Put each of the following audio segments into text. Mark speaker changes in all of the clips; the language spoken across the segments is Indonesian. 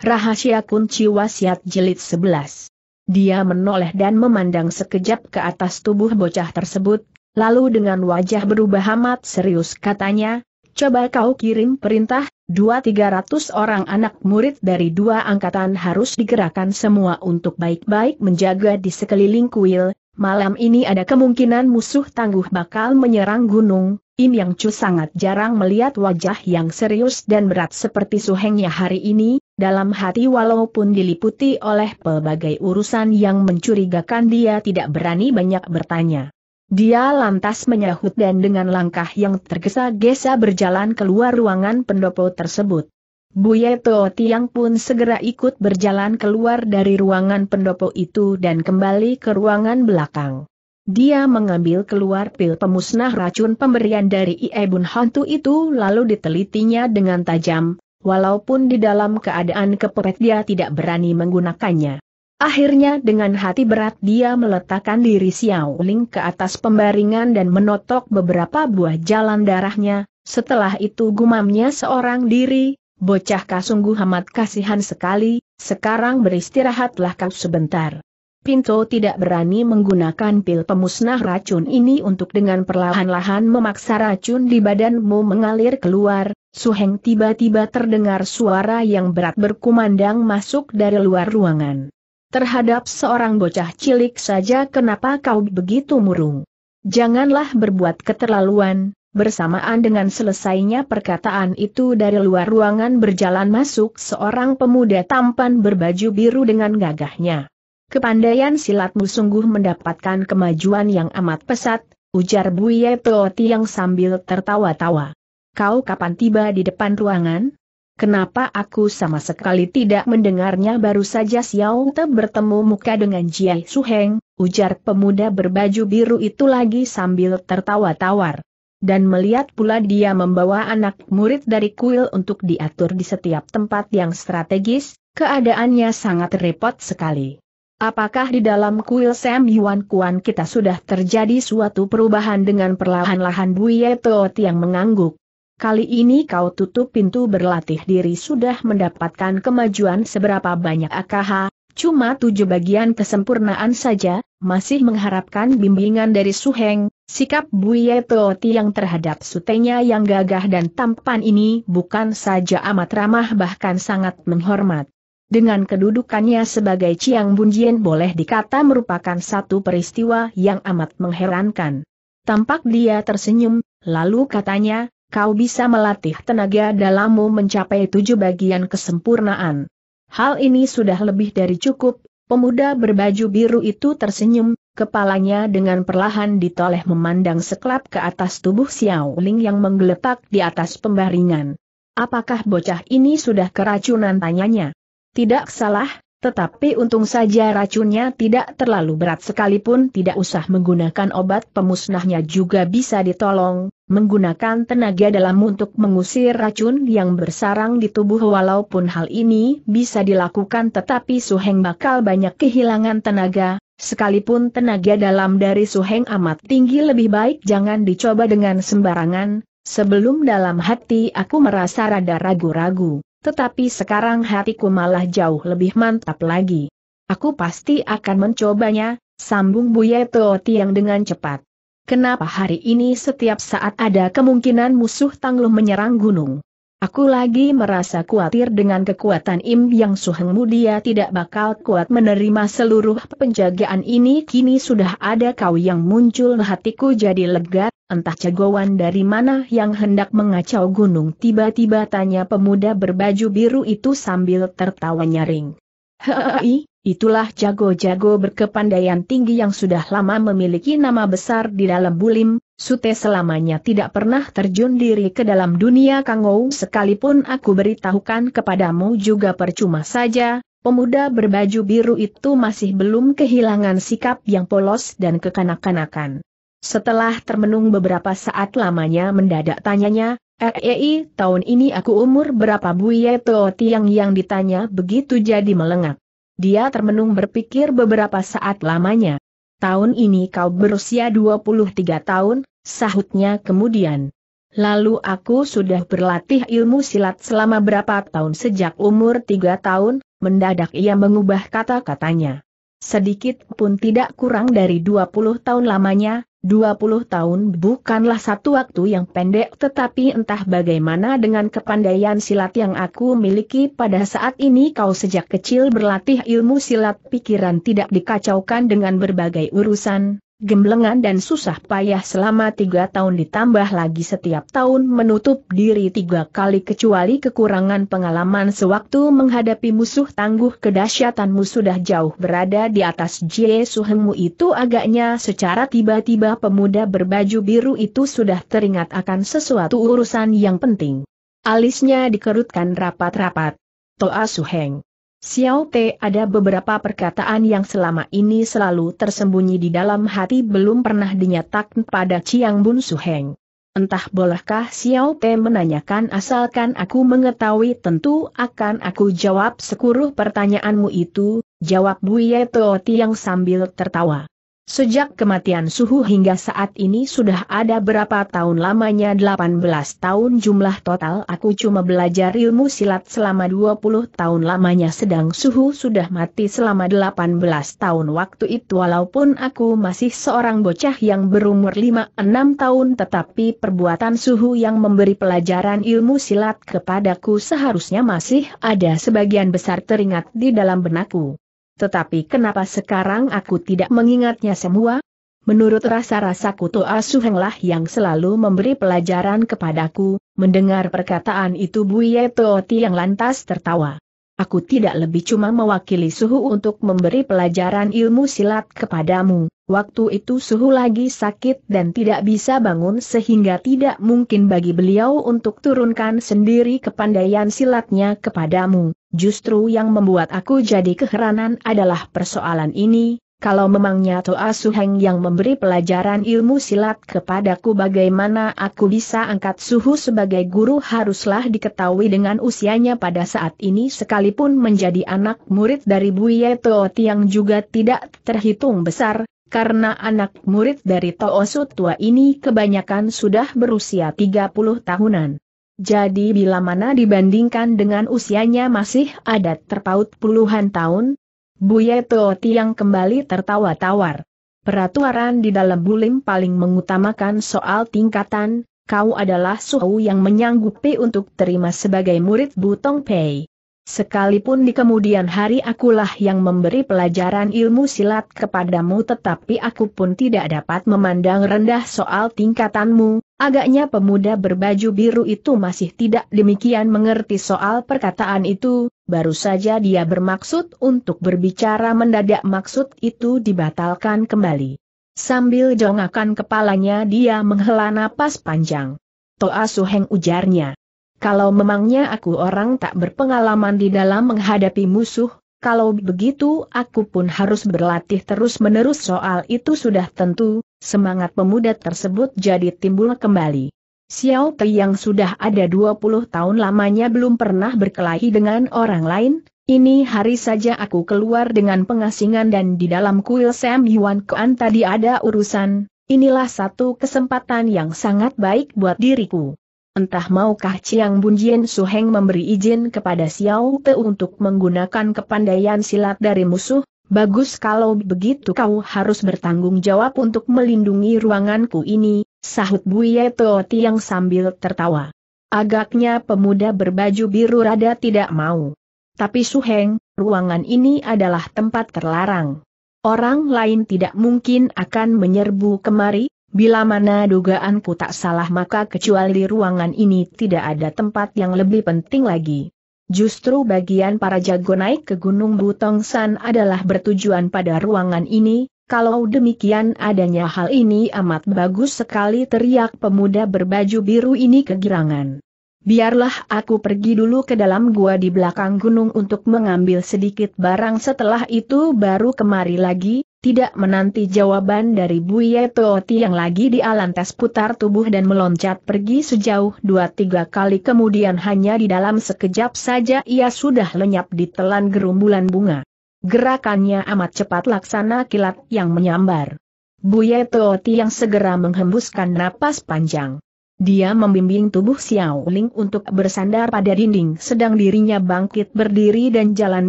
Speaker 1: Rahasia Kunci Wasiat Jelit 11 Dia menoleh dan memandang sekejap ke atas tubuh bocah tersebut, lalu dengan wajah berubah amat serius katanya, Coba kau kirim perintah, dua tiga ratus orang anak murid dari dua angkatan harus digerakkan semua untuk baik-baik menjaga di sekeliling kuil, malam ini ada kemungkinan musuh tangguh bakal menyerang gunung, Im Yang Chu sangat jarang melihat wajah yang serius dan berat seperti suhengnya hari ini, dalam hati walaupun diliputi oleh pelbagai urusan yang mencurigakan dia tidak berani banyak bertanya. Dia lantas menyahut dan dengan langkah yang tergesa-gesa berjalan keluar ruangan pendopo tersebut. Buye Teo Tiang pun segera ikut berjalan keluar dari ruangan pendopo itu dan kembali ke ruangan belakang. Dia mengambil keluar pil pemusnah racun pemberian dari Iebun Hantu itu lalu ditelitinya dengan tajam, Walaupun di dalam keadaan kepepet dia tidak berani menggunakannya. Akhirnya dengan hati berat dia meletakkan diri Xiao Ling ke atas pembaringan dan menotok beberapa buah jalan darahnya, setelah itu gumamnya seorang diri, bocah kasungguh amat kasihan sekali, sekarang beristirahatlah kau sebentar. Pinto tidak berani menggunakan pil pemusnah racun ini untuk dengan perlahan-lahan memaksa racun di badanmu mengalir keluar, Suheng tiba-tiba terdengar suara yang berat berkumandang masuk dari luar ruangan. Terhadap seorang bocah cilik saja kenapa kau begitu murung? Janganlah berbuat keterlaluan, bersamaan dengan selesainya perkataan itu dari luar ruangan berjalan masuk seorang pemuda tampan berbaju biru dengan gagahnya. Kepandaian silatmu sungguh mendapatkan kemajuan yang amat pesat, ujar Buye Toti yang sambil tertawa-tawa kau kapan tiba di depan ruangan? Kenapa aku sama sekali tidak mendengarnya baru saja Xiao Te bertemu muka dengan Jia Suheng, ujar pemuda berbaju biru itu lagi sambil tertawa tawar. Dan melihat pula dia membawa anak murid dari kuil untuk diatur di setiap tempat yang strategis, keadaannya sangat repot sekali. Apakah di dalam kuil Sam Yuan Kuan kita sudah terjadi suatu perubahan dengan perlahan-lahan Buye Toot yang mengangguk? Kali ini kau tutup pintu berlatih diri sudah mendapatkan kemajuan seberapa banyak AKH, cuma tujuh bagian kesempurnaan saja, masih mengharapkan bimbingan dari Suheng, sikap Buye Tooti yang terhadap sutenya yang gagah dan tampan ini bukan saja amat ramah bahkan sangat menghormat. Dengan kedudukannya sebagai Chiang Bunjien boleh dikata merupakan satu peristiwa yang amat mengherankan. Tampak dia tersenyum, lalu katanya, kau bisa melatih tenaga dalammu mencapai tujuh bagian kesempurnaan. Hal ini sudah lebih dari cukup, pemuda berbaju biru itu tersenyum, kepalanya dengan perlahan ditoleh memandang sekelap ke atas tubuh Xiao Ling yang menggeletak di atas pembaringan. Apakah bocah ini sudah keracunan tanyanya? Tidak salah, tetapi untung saja racunnya tidak terlalu berat sekalipun tidak usah menggunakan obat pemusnahnya juga bisa ditolong, menggunakan tenaga dalam untuk mengusir racun yang bersarang di tubuh walaupun hal ini bisa dilakukan tetapi Suheng bakal banyak kehilangan tenaga, sekalipun tenaga dalam dari Suheng amat tinggi lebih baik jangan dicoba dengan sembarangan, sebelum dalam hati aku merasa rada ragu-ragu tetapi sekarang hatiku malah jauh lebih mantap lagi. Aku pasti akan mencobanya, sambung Buya yang dengan cepat. Kenapa hari ini setiap saat ada kemungkinan musuh tangguh menyerang gunung? Aku lagi merasa khawatir dengan kekuatan Im Yang Suhengmu dia tidak bakal kuat menerima seluruh penjagaan ini kini sudah ada kau yang muncul hatiku jadi lega, Entah jagoan dari mana yang hendak mengacau gunung tiba-tiba tanya pemuda berbaju biru itu sambil tertawa nyaring. Hei, itulah jago-jago berkepandaian tinggi yang sudah lama memiliki nama besar di dalam bulim, Sute selamanya tidak pernah terjun diri ke dalam dunia kangou sekalipun aku beritahukan kepadamu juga percuma saja, Pemuda berbaju biru itu masih belum kehilangan sikap yang polos dan kekanak-kanakan. Setelah termenung beberapa saat lamanya mendadak tanyanya, Ei, eh, eh, eh, tahun ini aku umur berapa Buye Teo Tiang yang ditanya begitu jadi melengak. Dia termenung berpikir beberapa saat lamanya. Tahun ini kau berusia 23 tahun, sahutnya kemudian. Lalu aku sudah berlatih ilmu silat selama berapa tahun sejak umur tiga tahun, mendadak ia mengubah kata-katanya. Sedikit pun tidak kurang dari 20 tahun lamanya, 20 tahun bukanlah satu waktu yang pendek tetapi entah bagaimana dengan kepandaian silat yang aku miliki pada saat ini kau sejak kecil berlatih ilmu silat pikiran tidak dikacaukan dengan berbagai urusan, gemblengan dan susah payah selama tiga tahun ditambah lagi setiap tahun menutup diri tiga kali kecuali kekurangan pengalaman sewaktu menghadapi musuh tangguh kedahsyatanmu sudah jauh berada di atas Jie Suhemu itu agaknya secara tiba-tiba pemuda berbaju biru itu sudah teringat akan sesuatu urusan yang penting. Alisnya dikerutkan rapat-rapat. Toa Suheng. Xiao Te ada beberapa perkataan yang selama ini selalu tersembunyi di dalam hati belum pernah dinyatakan pada Chiang Bun Heng. Entah bolehkah Xiao Te menanyakan asalkan aku mengetahui tentu akan aku jawab sekuruh pertanyaanmu itu, jawab Ye Tooti yang sambil tertawa. Sejak kematian suhu hingga saat ini sudah ada berapa tahun lamanya 18 tahun jumlah total aku cuma belajar ilmu silat selama 20 tahun lamanya sedang suhu sudah mati selama 18 tahun waktu itu walaupun aku masih seorang bocah yang berumur 5-6 tahun tetapi perbuatan suhu yang memberi pelajaran ilmu silat kepadaku seharusnya masih ada sebagian besar teringat di dalam benakku. Tetapi kenapa sekarang aku tidak mengingatnya semua? Menurut rasa-rasaku Toa Suhenglah yang selalu memberi pelajaran kepadaku, mendengar perkataan itu Buye Tooti yang lantas tertawa. Aku tidak lebih cuma mewakili Suhu untuk memberi pelajaran ilmu silat kepadamu. Waktu itu Suhu lagi sakit dan tidak bisa bangun sehingga tidak mungkin bagi beliau untuk turunkan sendiri kepandaian silatnya kepadamu. Justru yang membuat aku jadi keheranan adalah persoalan ini, kalau memangnya Toa Suheng yang memberi pelajaran ilmu silat kepadaku bagaimana aku bisa angkat suhu sebagai guru haruslah diketahui dengan usianya pada saat ini sekalipun menjadi anak murid dari Buye Toa yang juga tidak terhitung besar, karena anak murid dari Su tua ini kebanyakan sudah berusia 30 tahunan. Jadi bila mana dibandingkan dengan usianya masih ada terpaut puluhan tahun, Buye Teo Tiang kembali tertawa tawar. Peraturan di dalam bulim paling mengutamakan soal tingkatan, kau adalah suhu yang menyanggupi untuk terima sebagai murid Butong Pei. Sekalipun di kemudian hari akulah yang memberi pelajaran ilmu silat kepadamu tetapi aku pun tidak dapat memandang rendah soal tingkatanmu, agaknya pemuda berbaju biru itu masih tidak demikian mengerti soal perkataan itu, Baru saja dia bermaksud untuk berbicara mendadak maksud itu dibatalkan kembali. Sambil jongakan kepalanya dia menghela napas panjang. Toa Suheng ujarnya. Kalau memangnya aku orang tak berpengalaman di dalam menghadapi musuh, kalau begitu aku pun harus berlatih terus-menerus soal itu sudah tentu, semangat pemuda tersebut jadi timbul kembali. Xiao Te yang sudah ada 20 tahun lamanya belum pernah berkelahi dengan orang lain, ini hari saja aku keluar dengan pengasingan dan di dalam kuil Sam Yuan Kuan tadi ada urusan, inilah satu kesempatan yang sangat baik buat diriku. Entah maukah Chiang Su Heng memberi izin kepada Xiao Te untuk menggunakan kepandaian silat dari musuh, bagus kalau begitu kau harus bertanggung jawab untuk melindungi ruanganku ini, Sahut Buye Toti yang sambil tertawa. Agaknya pemuda berbaju biru rada tidak mau. Tapi Suheng, ruangan ini adalah tempat terlarang. Orang lain tidak mungkin akan menyerbu kemari, bila mana dugaanku tak salah maka kecuali ruangan ini tidak ada tempat yang lebih penting lagi. Justru bagian para jago naik ke Gunung Butongsan adalah bertujuan pada ruangan ini, kalau demikian adanya hal ini amat bagus sekali teriak pemuda berbaju biru ini kegirangan. Biarlah aku pergi dulu ke dalam gua di belakang gunung untuk mengambil sedikit barang setelah itu baru kemari lagi, tidak menanti jawaban dari Buye Tooti yang lagi di alantas putar tubuh dan meloncat pergi sejauh dua tiga kali kemudian hanya di dalam sekejap saja ia sudah lenyap di telan gerumbulan bunga. Gerakannya amat cepat laksana kilat yang menyambar. Buye Toti yang segera menghembuskan napas panjang. Dia membimbing tubuh Xiao Ling untuk bersandar pada dinding sedang dirinya bangkit berdiri dan jalan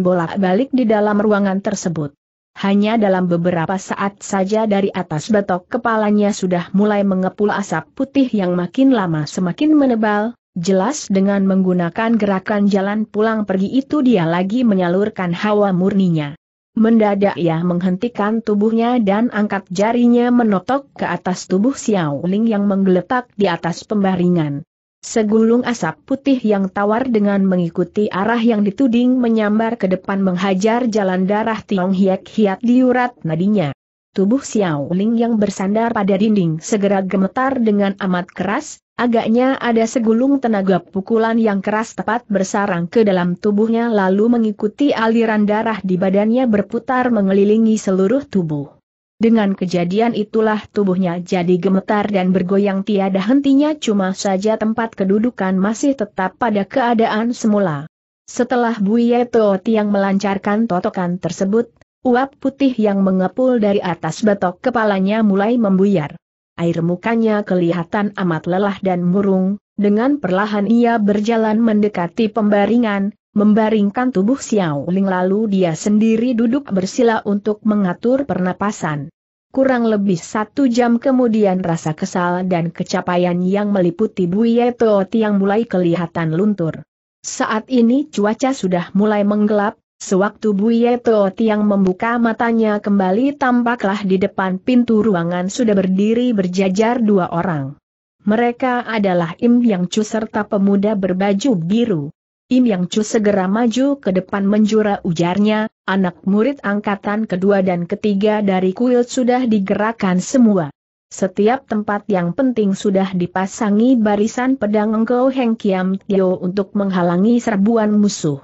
Speaker 1: bolak-balik di dalam ruangan tersebut. Hanya dalam beberapa saat saja dari atas batok kepalanya sudah mulai mengepul asap putih yang makin lama semakin menebal, Jelas dengan menggunakan gerakan jalan pulang pergi itu dia lagi menyalurkan hawa murninya. Mendadak ia menghentikan tubuhnya dan angkat jarinya menotok ke atas tubuh Xiao Ling yang menggeletak di atas pembaringan. Segulung asap putih yang tawar dengan mengikuti arah yang dituding menyambar ke depan menghajar jalan darah Tiong Hiek Hiat diurat nadinya. Tubuh Xiao Ling yang bersandar pada dinding segera gemetar dengan amat keras, Agaknya ada segulung tenaga pukulan yang keras tepat bersarang ke dalam tubuhnya lalu mengikuti aliran darah di badannya berputar mengelilingi seluruh tubuh. Dengan kejadian itulah tubuhnya jadi gemetar dan bergoyang tiada hentinya cuma saja tempat kedudukan masih tetap pada keadaan semula. Setelah Buye Tooti yang melancarkan totokan tersebut, uap putih yang mengepul dari atas batok kepalanya mulai membuyar air mukanya kelihatan amat lelah dan murung, dengan perlahan ia berjalan mendekati pembaringan, membaringkan tubuh Xiao Ling lalu dia sendiri duduk bersila untuk mengatur pernapasan. Kurang lebih satu jam kemudian rasa kesal dan kecapaian yang meliputi Buye Tooti yang mulai kelihatan luntur. Saat ini cuaca sudah mulai menggelap, Sewaktu Buyeto Tiang membuka matanya kembali tampaklah di depan pintu ruangan sudah berdiri berjajar dua orang. Mereka adalah Im Yang Chu serta pemuda berbaju biru. Im Yang Chu segera maju ke depan menjura ujarnya, anak murid angkatan kedua dan ketiga dari kuil sudah digerakkan semua. Setiap tempat yang penting sudah dipasangi barisan pedang Engkau Heng Kiam Tio untuk menghalangi serbuan musuh.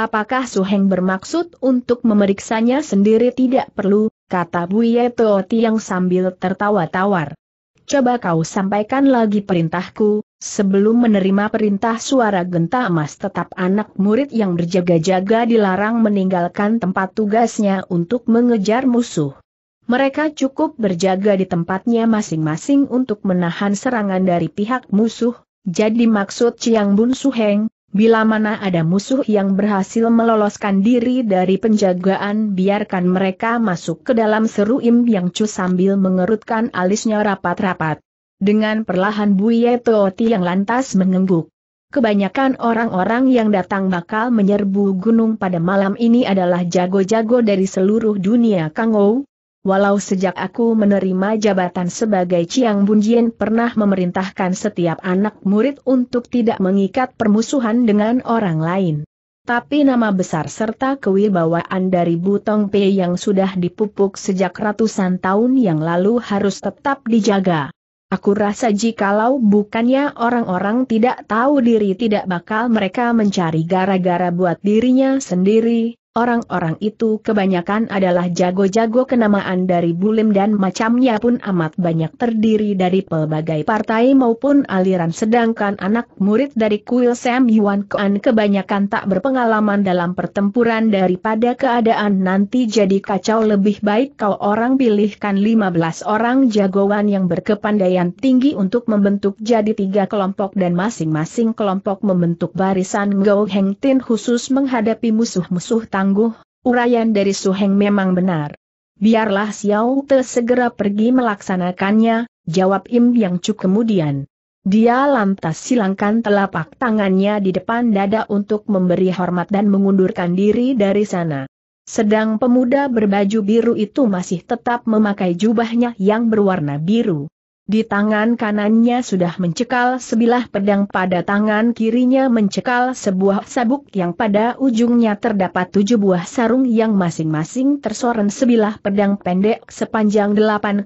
Speaker 1: Apakah Su Heng bermaksud untuk memeriksanya sendiri tidak perlu, kata Buye Teo yang sambil tertawa tawar. Coba kau sampaikan lagi perintahku, sebelum menerima perintah suara genta emas tetap anak murid yang berjaga-jaga dilarang meninggalkan tempat tugasnya untuk mengejar musuh. Mereka cukup berjaga di tempatnya masing-masing untuk menahan serangan dari pihak musuh, jadi maksud Chiang Bun Su Heng, Bila mana ada musuh yang berhasil meloloskan diri dari penjagaan biarkan mereka masuk ke dalam seru Im Yang Chu sambil mengerutkan alisnya rapat-rapat. Dengan perlahan Buye Tooti yang lantas mengengguk. Kebanyakan orang-orang yang datang bakal menyerbu gunung pada malam ini adalah jago-jago dari seluruh dunia Kangou, Walau sejak aku menerima jabatan sebagai Chiang Bunjian pernah memerintahkan setiap anak murid untuk tidak mengikat permusuhan dengan orang lain. Tapi nama besar serta kewibawaan dari Butong Pei yang sudah dipupuk sejak ratusan tahun yang lalu harus tetap dijaga. Aku rasa jikalau bukannya orang-orang tidak tahu diri tidak bakal mereka mencari gara-gara buat dirinya sendiri, Orang-orang itu kebanyakan adalah jago-jago kenamaan dari Bulim dan macamnya pun amat banyak terdiri dari pelbagai partai maupun aliran sedangkan anak murid dari kuil Sam Yuan Kuan kebanyakan tak berpengalaman dalam pertempuran daripada keadaan nanti jadi kacau lebih baik kau orang pilihkan 15 orang jagoan yang berkepandaian tinggi untuk membentuk jadi tiga kelompok dan masing-masing kelompok membentuk barisan Gao Heng Tin khusus menghadapi musuh-musuh tangguh, urayan dari Suheng memang benar. Biarlah Xiao Te segera pergi melaksanakannya, jawab Im Yang Cuk kemudian. Dia lantas silangkan telapak tangannya di depan dada untuk memberi hormat dan mengundurkan diri dari sana. Sedang pemuda berbaju biru itu masih tetap memakai jubahnya yang berwarna biru. Di tangan kanannya sudah mencekal sebilah pedang pada tangan kirinya mencekal sebuah sabuk yang pada ujungnya terdapat tujuh buah sarung yang masing-masing tersoren sebilah pedang pendek sepanjang 8,2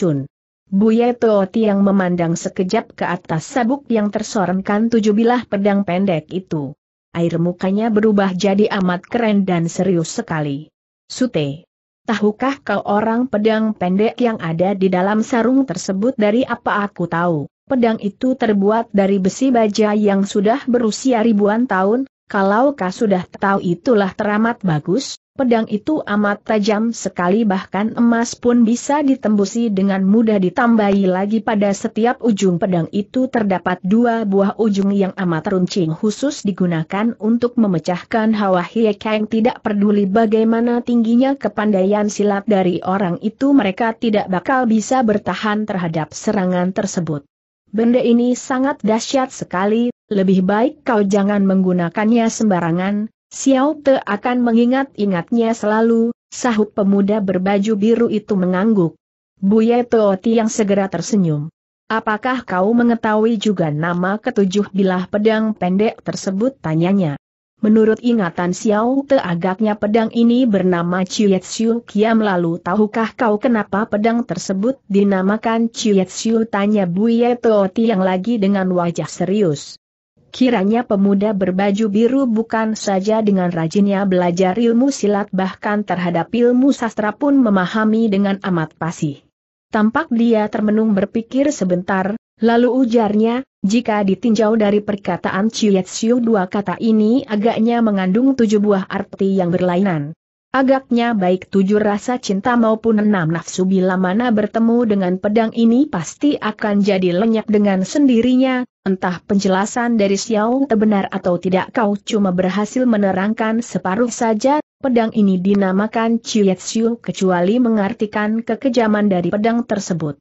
Speaker 1: cun. Buya Tooti yang memandang sekejap ke atas sabuk yang tersorenkan tujuh bilah pedang pendek itu. Air mukanya berubah jadi amat keren dan serius sekali. Sute. Tahukah kau orang pedang pendek yang ada di dalam sarung tersebut dari apa aku tahu? Pedang itu terbuat dari besi baja yang sudah berusia ribuan tahun, kalau kau sudah tahu itulah teramat bagus, pedang itu amat tajam sekali bahkan emas pun bisa ditembusi dengan mudah ditambahi lagi pada setiap ujung pedang itu terdapat dua buah ujung yang amat runcing khusus digunakan untuk memecahkan hawa hiekeng tidak peduli bagaimana tingginya kepandaian silat dari orang itu mereka tidak bakal bisa bertahan terhadap serangan tersebut. Benda ini sangat dahsyat sekali, lebih baik kau jangan menggunakannya sembarangan, Xiao Te akan mengingat-ingatnya selalu, sahut pemuda berbaju biru itu mengangguk. Buye Teoti yang segera tersenyum. Apakah kau mengetahui juga nama ketujuh bilah pedang pendek tersebut? Tanyanya. Menurut ingatan Xiao Te agaknya pedang ini bernama Chiu Kiam lalu tahukah kau kenapa pedang tersebut dinamakan Chiu Tanya Buye Teoti yang lagi dengan wajah serius. Kiranya pemuda berbaju biru bukan saja dengan rajinnya belajar ilmu silat bahkan terhadap ilmu sastra pun memahami dengan amat pasti. Tampak dia termenung berpikir sebentar, lalu ujarnya, jika ditinjau dari perkataan Chiu dua kata ini agaknya mengandung tujuh buah arti yang berlainan. Agaknya baik tujuh rasa cinta maupun enam nafsu bila mana bertemu dengan pedang ini pasti akan jadi lenyap dengan sendirinya, entah penjelasan dari Xiao benar atau tidak kau cuma berhasil menerangkan separuh saja, pedang ini dinamakan Chiu kecuali mengartikan kekejaman dari pedang tersebut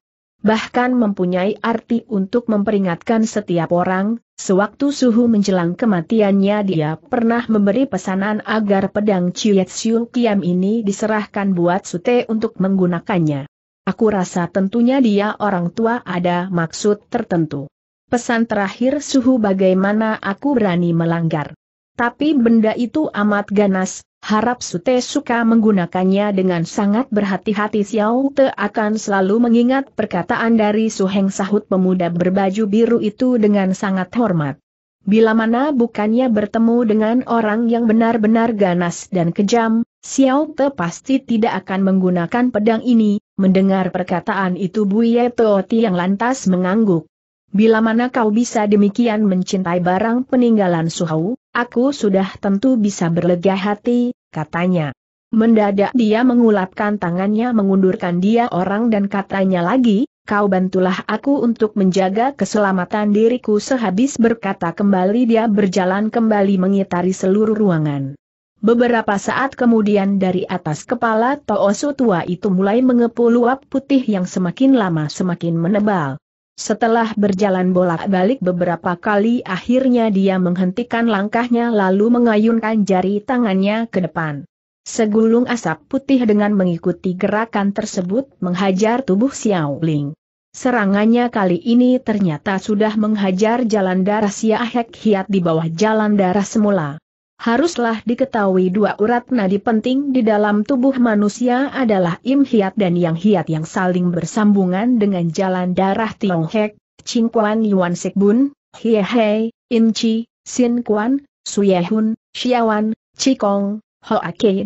Speaker 1: bahkan mempunyai arti untuk memperingatkan setiap orang, sewaktu suhu menjelang kematiannya dia pernah memberi pesanan agar pedang Chiyetsu Kiam ini diserahkan buat Sute untuk menggunakannya. Aku rasa tentunya dia orang tua ada maksud tertentu. Pesan terakhir suhu bagaimana aku berani melanggar. Tapi benda itu amat ganas, harap Sute suka menggunakannya dengan sangat berhati-hati Xiao Te akan selalu mengingat perkataan dari Suheng sahut pemuda berbaju biru itu dengan sangat hormat. Bila mana bukannya bertemu dengan orang yang benar-benar ganas dan kejam, Xiao Te pasti tidak akan menggunakan pedang ini, mendengar perkataan itu Buye Tooti yang lantas mengangguk. Bila mana kau bisa demikian mencintai barang peninggalan Suhau, aku sudah tentu bisa berlega hati, katanya. Mendadak dia mengulapkan tangannya mengundurkan dia orang dan katanya lagi, kau bantulah aku untuk menjaga keselamatan diriku sehabis berkata kembali dia berjalan kembali mengitari seluruh ruangan. Beberapa saat kemudian dari atas kepala Toosu tua itu mulai mengepul uap putih yang semakin lama semakin menebal. Setelah berjalan bolak-balik beberapa kali akhirnya dia menghentikan langkahnya lalu mengayunkan jari tangannya ke depan. Segulung asap putih dengan mengikuti gerakan tersebut menghajar tubuh Xiao Ling. Serangannya kali ini ternyata sudah menghajar jalan darah Xia Hek Hiat di bawah jalan darah semula. Haruslah diketahui dua urat nadi penting di dalam tubuh manusia adalah im hiat dan yang hiat yang saling bersambungan dengan jalan darah Hek, Ching Kuan Yuan Sik Bun, Hie Hei, In Chi, Sin Kuan, Suye Hun, Xiawan, Cikong, Hoa 24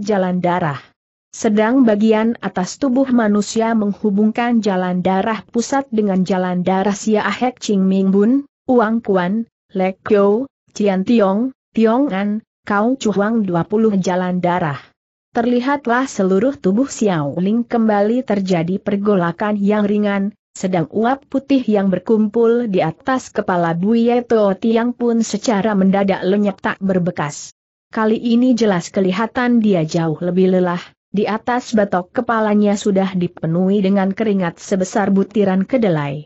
Speaker 1: jalan darah. Sedang bagian atas tubuh manusia menghubungkan jalan darah pusat dengan jalan darah Sia Ahek Ching Ming Bun, Uang Kuan, Lek Kyo, Tian Tiong, An, kau cuhuang 20 jalan darah. Terlihatlah seluruh tubuh Xiao Ling kembali terjadi pergolakan yang ringan, sedang uap putih yang berkumpul di atas kepala Buye Tuo Tiang pun secara mendadak lenyap tak berbekas. Kali ini jelas kelihatan dia jauh lebih lelah, di atas batok kepalanya sudah dipenuhi dengan keringat sebesar butiran kedelai.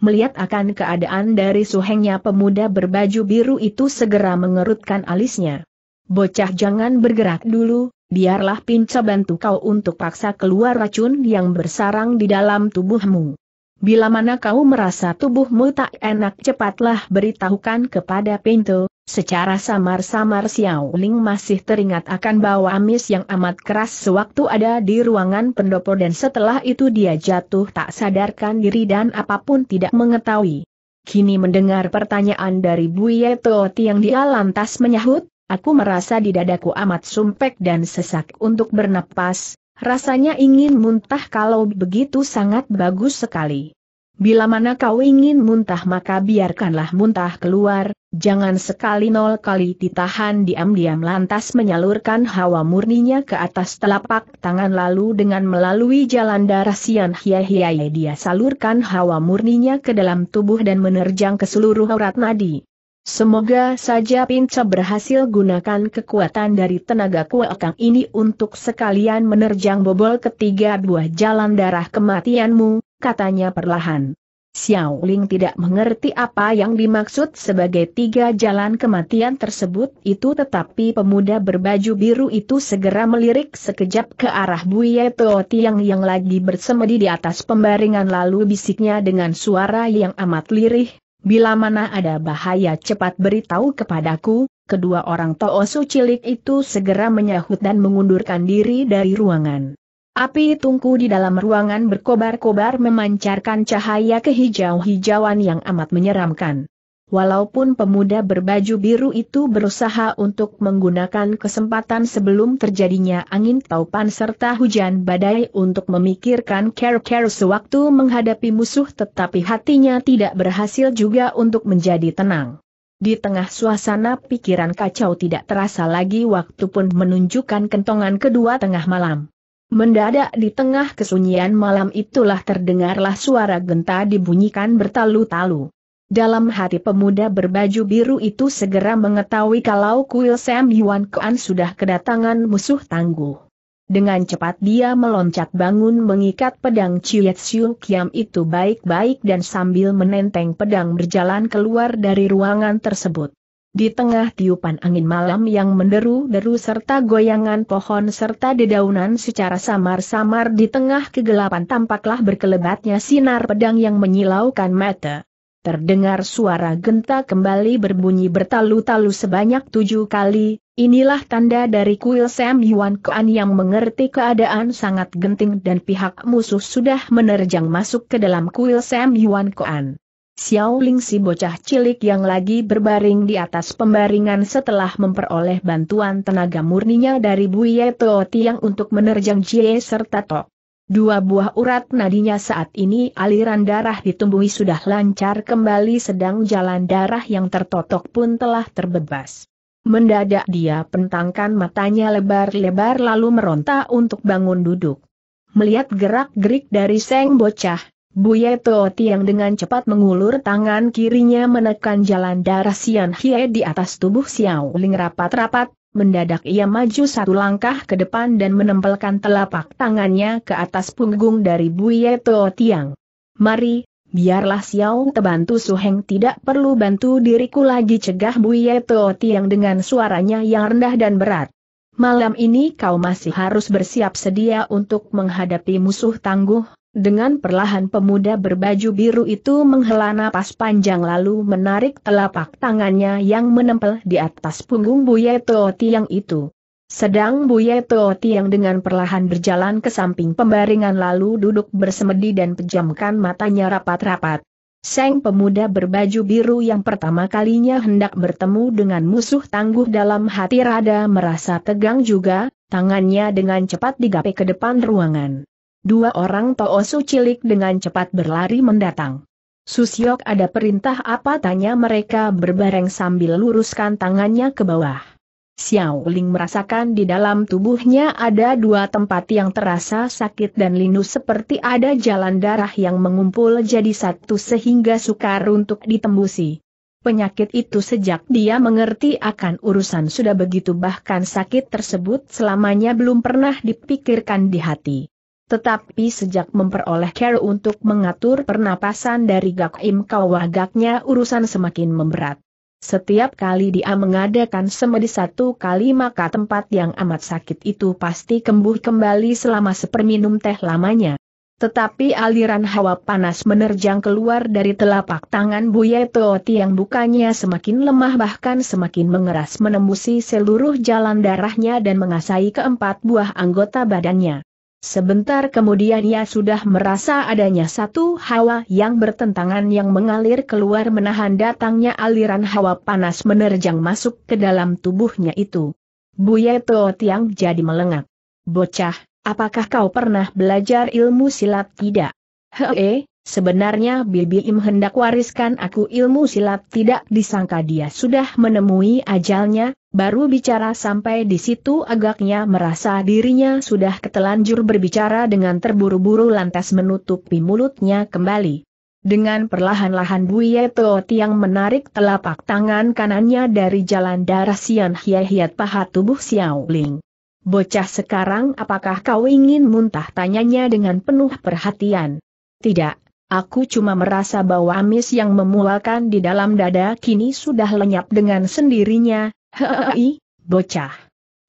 Speaker 1: Melihat akan keadaan dari suhengnya pemuda berbaju biru itu segera mengerutkan alisnya. Bocah jangan bergerak dulu, biarlah Pinca bantu kau untuk paksa keluar racun yang bersarang di dalam tubuhmu. Bila mana kau merasa tubuhmu tak enak cepatlah beritahukan kepada Pinto, Secara samar-samar Xiao Ling masih teringat akan bau amis yang amat keras sewaktu ada di ruangan pendopo dan setelah itu dia jatuh tak sadarkan diri dan apapun tidak mengetahui. Kini mendengar pertanyaan dari Buye Tooti yang dia lantas menyahut, aku merasa di dadaku amat sumpek dan sesak untuk bernapas, rasanya ingin muntah kalau begitu sangat bagus sekali. Bila mana kau ingin muntah maka biarkanlah muntah keluar, Jangan sekali nol kali ditahan diam-diam lantas menyalurkan hawa murninya ke atas telapak tangan lalu dengan melalui jalan darah sian hiai dia salurkan hawa murninya ke dalam tubuh dan menerjang ke seluruh urat nadi. Semoga saja Pinca berhasil gunakan kekuatan dari tenaga kuakang ini untuk sekalian menerjang bobol ketiga buah jalan darah kematianmu, katanya perlahan. Xiao Ling tidak mengerti apa yang dimaksud sebagai tiga jalan kematian tersebut itu tetapi pemuda berbaju biru itu segera melirik sekejap ke arah Buye Teo Tiang yang lagi bersemedi di atas pembaringan lalu bisiknya dengan suara yang amat lirih, bila mana ada bahaya cepat beritahu kepadaku, kedua orang Toosu cilik itu segera menyahut dan mengundurkan diri dari ruangan. Api tungku di dalam ruangan berkobar-kobar memancarkan cahaya kehijau-hijauan yang amat menyeramkan. Walaupun pemuda berbaju biru itu berusaha untuk menggunakan kesempatan sebelum terjadinya angin taupan serta hujan badai untuk memikirkan care-care sewaktu menghadapi musuh tetapi hatinya tidak berhasil juga untuk menjadi tenang. Di tengah suasana pikiran kacau tidak terasa lagi waktu pun menunjukkan kentongan kedua tengah malam. Mendadak di tengah kesunyian malam itulah terdengarlah suara genta dibunyikan bertalu-talu. Dalam hati pemuda berbaju biru itu segera mengetahui kalau kuil Sam Yuan Kuan sudah kedatangan musuh tangguh. Dengan cepat dia meloncat bangun mengikat pedang Chiyat Siu Kiam itu baik-baik dan sambil menenteng pedang berjalan keluar dari ruangan tersebut. Di tengah tiupan angin malam yang menderu-deru serta goyangan pohon serta dedaunan secara samar-samar di tengah kegelapan tampaklah berkelebatnya sinar pedang yang menyilaukan mata. Terdengar suara genta kembali berbunyi bertalu-talu sebanyak tujuh kali, inilah tanda dari kuil Sam Yuan Kuan yang mengerti keadaan sangat genting dan pihak musuh sudah menerjang masuk ke dalam kuil Sam Yuan Kuan. Xiao Ling si bocah cilik yang lagi berbaring di atas pembaringan setelah memperoleh bantuan tenaga murninya dari Buye Teo Tiang untuk menerjang Jie serta Tok. Dua buah urat nadinya saat ini aliran darah ditumbuhi sudah lancar kembali sedang jalan darah yang tertotok pun telah terbebas. Mendadak dia pentangkan matanya lebar-lebar lalu meronta untuk bangun duduk. Melihat gerak-gerik dari seng bocah, Buye Toh Tiang dengan cepat mengulur tangan kirinya menekan jalan darah Sian Hie di atas tubuh Xiao Ling rapat-rapat, mendadak ia maju satu langkah ke depan dan menempelkan telapak tangannya ke atas punggung dari Buye Toh Tiang. Mari, biarlah Xiao tebantu Suheng tidak perlu bantu diriku lagi cegah Buye Toh Tiang dengan suaranya yang rendah dan berat. Malam ini kau masih harus bersiap sedia untuk menghadapi musuh tangguh, dengan perlahan pemuda berbaju biru itu menghela napas panjang lalu menarik telapak tangannya yang menempel di atas punggung Buye Tiang itu. Sedang Buye Tiang dengan perlahan berjalan ke samping pembaringan lalu duduk bersemedi dan pejamkan matanya rapat-rapat. Seng pemuda berbaju biru yang pertama kalinya hendak bertemu dengan musuh tangguh dalam hati rada merasa tegang juga, tangannya dengan cepat digapai ke depan ruangan. Dua orang Toosu cilik dengan cepat berlari mendatang. Susyok ada perintah apa tanya mereka berbareng sambil luruskan tangannya ke bawah. Xiao Ling merasakan di dalam tubuhnya ada dua tempat yang terasa sakit dan linu seperti ada jalan darah yang mengumpul jadi satu sehingga sukar untuk ditembusi. Penyakit itu sejak dia mengerti akan urusan sudah begitu bahkan sakit tersebut selamanya belum pernah dipikirkan di hati. Tetapi sejak memperoleh care untuk mengatur pernapasan dari Gak Im Kawah Gaknya urusan semakin memberat. Setiap kali dia mengadakan semedi satu kali maka tempat yang amat sakit itu pasti kembuh kembali selama seperminum teh lamanya. Tetapi aliran hawa panas menerjang keluar dari telapak tangan Buya Tooti yang bukannya semakin lemah bahkan semakin mengeras menembusi seluruh jalan darahnya dan mengasai keempat buah anggota badannya. Sebentar kemudian ia sudah merasa adanya satu hawa yang bertentangan yang mengalir keluar menahan datangnya aliran hawa panas menerjang masuk ke dalam tubuhnya itu. Buye Tiang jadi melengak. Bocah, apakah kau pernah belajar ilmu silat tidak? Hee, Sebenarnya Bibi Im hendak wariskan aku ilmu silat tidak disangka dia sudah menemui ajalnya, baru bicara sampai di situ agaknya merasa dirinya sudah ketelanjur berbicara dengan terburu-buru lantas menutupi mulutnya kembali. Dengan perlahan-lahan Buye Teo Tiang menarik telapak tangan kanannya dari jalan darah Sian Hiat paha tubuh Xiao Ling. Bocah sekarang apakah kau ingin muntah tanyanya dengan penuh perhatian? Tidak, Aku cuma merasa bahwa amis yang memulakan di dalam dada kini sudah lenyap dengan sendirinya, hei, bocah.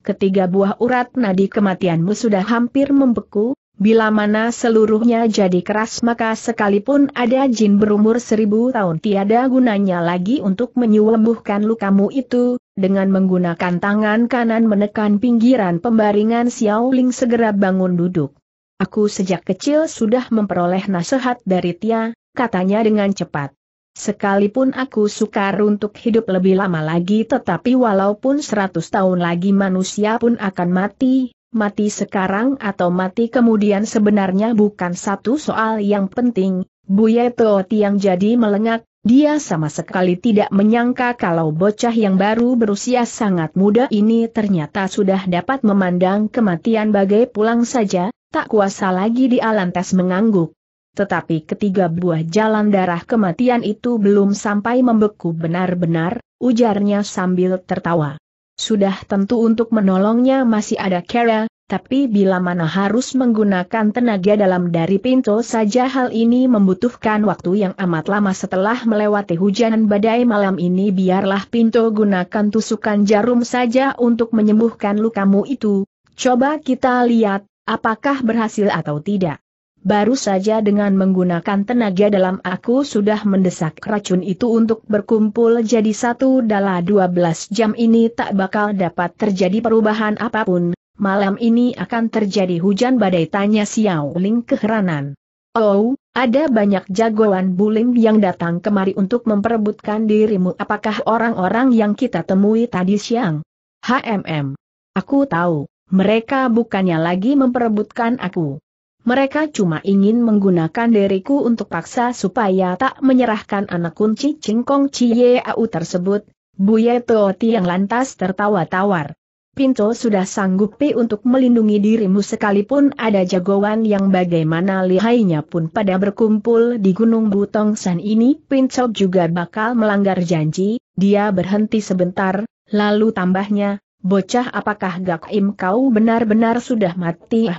Speaker 1: Ketiga buah urat nadi kematianmu sudah hampir membeku, bila mana seluruhnya jadi keras maka sekalipun ada jin berumur seribu tahun tiada gunanya lagi untuk menyembuhkan lukamu itu, dengan menggunakan tangan kanan menekan pinggiran pembaringan Xiao Ling segera bangun duduk. Aku sejak kecil sudah memperoleh nasihat dari Tia, katanya dengan cepat. Sekalipun aku sukar untuk hidup lebih lama lagi tetapi walaupun seratus tahun lagi manusia pun akan mati, mati sekarang atau mati kemudian sebenarnya bukan satu soal yang penting, Buye Tooti yang jadi melengak, dia sama sekali tidak menyangka kalau bocah yang baru berusia sangat muda ini ternyata sudah dapat memandang kematian bagai pulang saja, Tak kuasa lagi di lantas mengangguk. Tetapi ketiga buah jalan darah kematian itu belum sampai membeku benar-benar, ujarnya sambil tertawa. Sudah tentu untuk menolongnya masih ada kera, tapi bila mana harus menggunakan tenaga dalam dari pintu saja hal ini membutuhkan waktu yang amat lama setelah melewati hujan badai malam ini biarlah pintu gunakan tusukan jarum saja untuk menyembuhkan lukamu itu. Coba kita lihat, apakah berhasil atau tidak. Baru saja dengan menggunakan tenaga dalam aku sudah mendesak racun itu untuk berkumpul jadi satu dalam 12 jam ini tak bakal dapat terjadi perubahan apapun, malam ini akan terjadi hujan badai tanya Xiao Ling keheranan. Oh, ada banyak jagoan bulim yang datang kemari untuk memperebutkan dirimu apakah orang-orang yang kita temui tadi siang? HMM. Aku tahu. Mereka bukannya lagi memperebutkan aku. Mereka cuma ingin menggunakan diriku untuk paksa supaya tak menyerahkan anak kunci cingkong Cie Au tersebut, Buye Tooti yang lantas tertawa tawar. Pinto sudah sanggupi untuk melindungi dirimu sekalipun ada jagoan yang bagaimana lihainya pun pada berkumpul di Gunung Butong San ini Pinto juga bakal melanggar janji, dia berhenti sebentar, lalu tambahnya, Bocah apakah Gakim kau benar-benar sudah mati?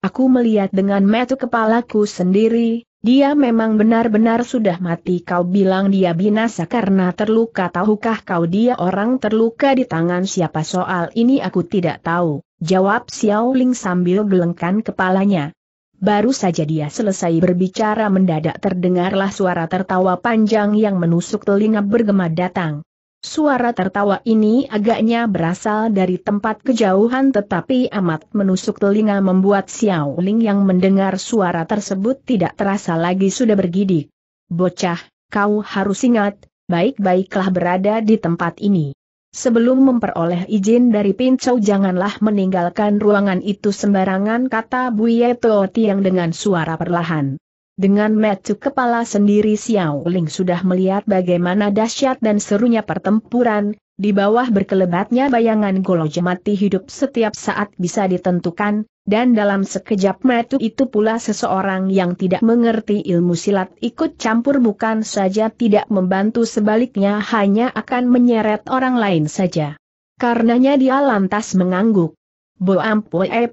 Speaker 1: Aku melihat dengan metu kepalaku sendiri, dia memang benar-benar sudah mati kau bilang dia binasa karena terluka tahukah kau dia orang terluka di tangan siapa soal ini aku tidak tahu, jawab Xiao Ling sambil gelengkan kepalanya. Baru saja dia selesai berbicara mendadak terdengarlah suara tertawa panjang yang menusuk telinga bergema datang. Suara tertawa ini agaknya berasal dari tempat kejauhan tetapi amat menusuk telinga membuat Xiao Ling yang mendengar suara tersebut tidak terasa lagi sudah bergidik. Bocah, kau harus ingat, baik-baiklah berada di tempat ini. Sebelum memperoleh izin dari Pincau janganlah meninggalkan ruangan itu sembarangan kata Buye Tiang dengan suara perlahan. Dengan metu kepala sendiri Xiao Ling sudah melihat bagaimana dahsyat dan serunya pertempuran, di bawah berkelebatnya bayangan golo jemati hidup setiap saat bisa ditentukan, dan dalam sekejap metu itu pula seseorang yang tidak mengerti ilmu silat ikut campur bukan saja tidak membantu sebaliknya hanya akan menyeret orang lain saja. Karenanya dia lantas mengangguk. Bo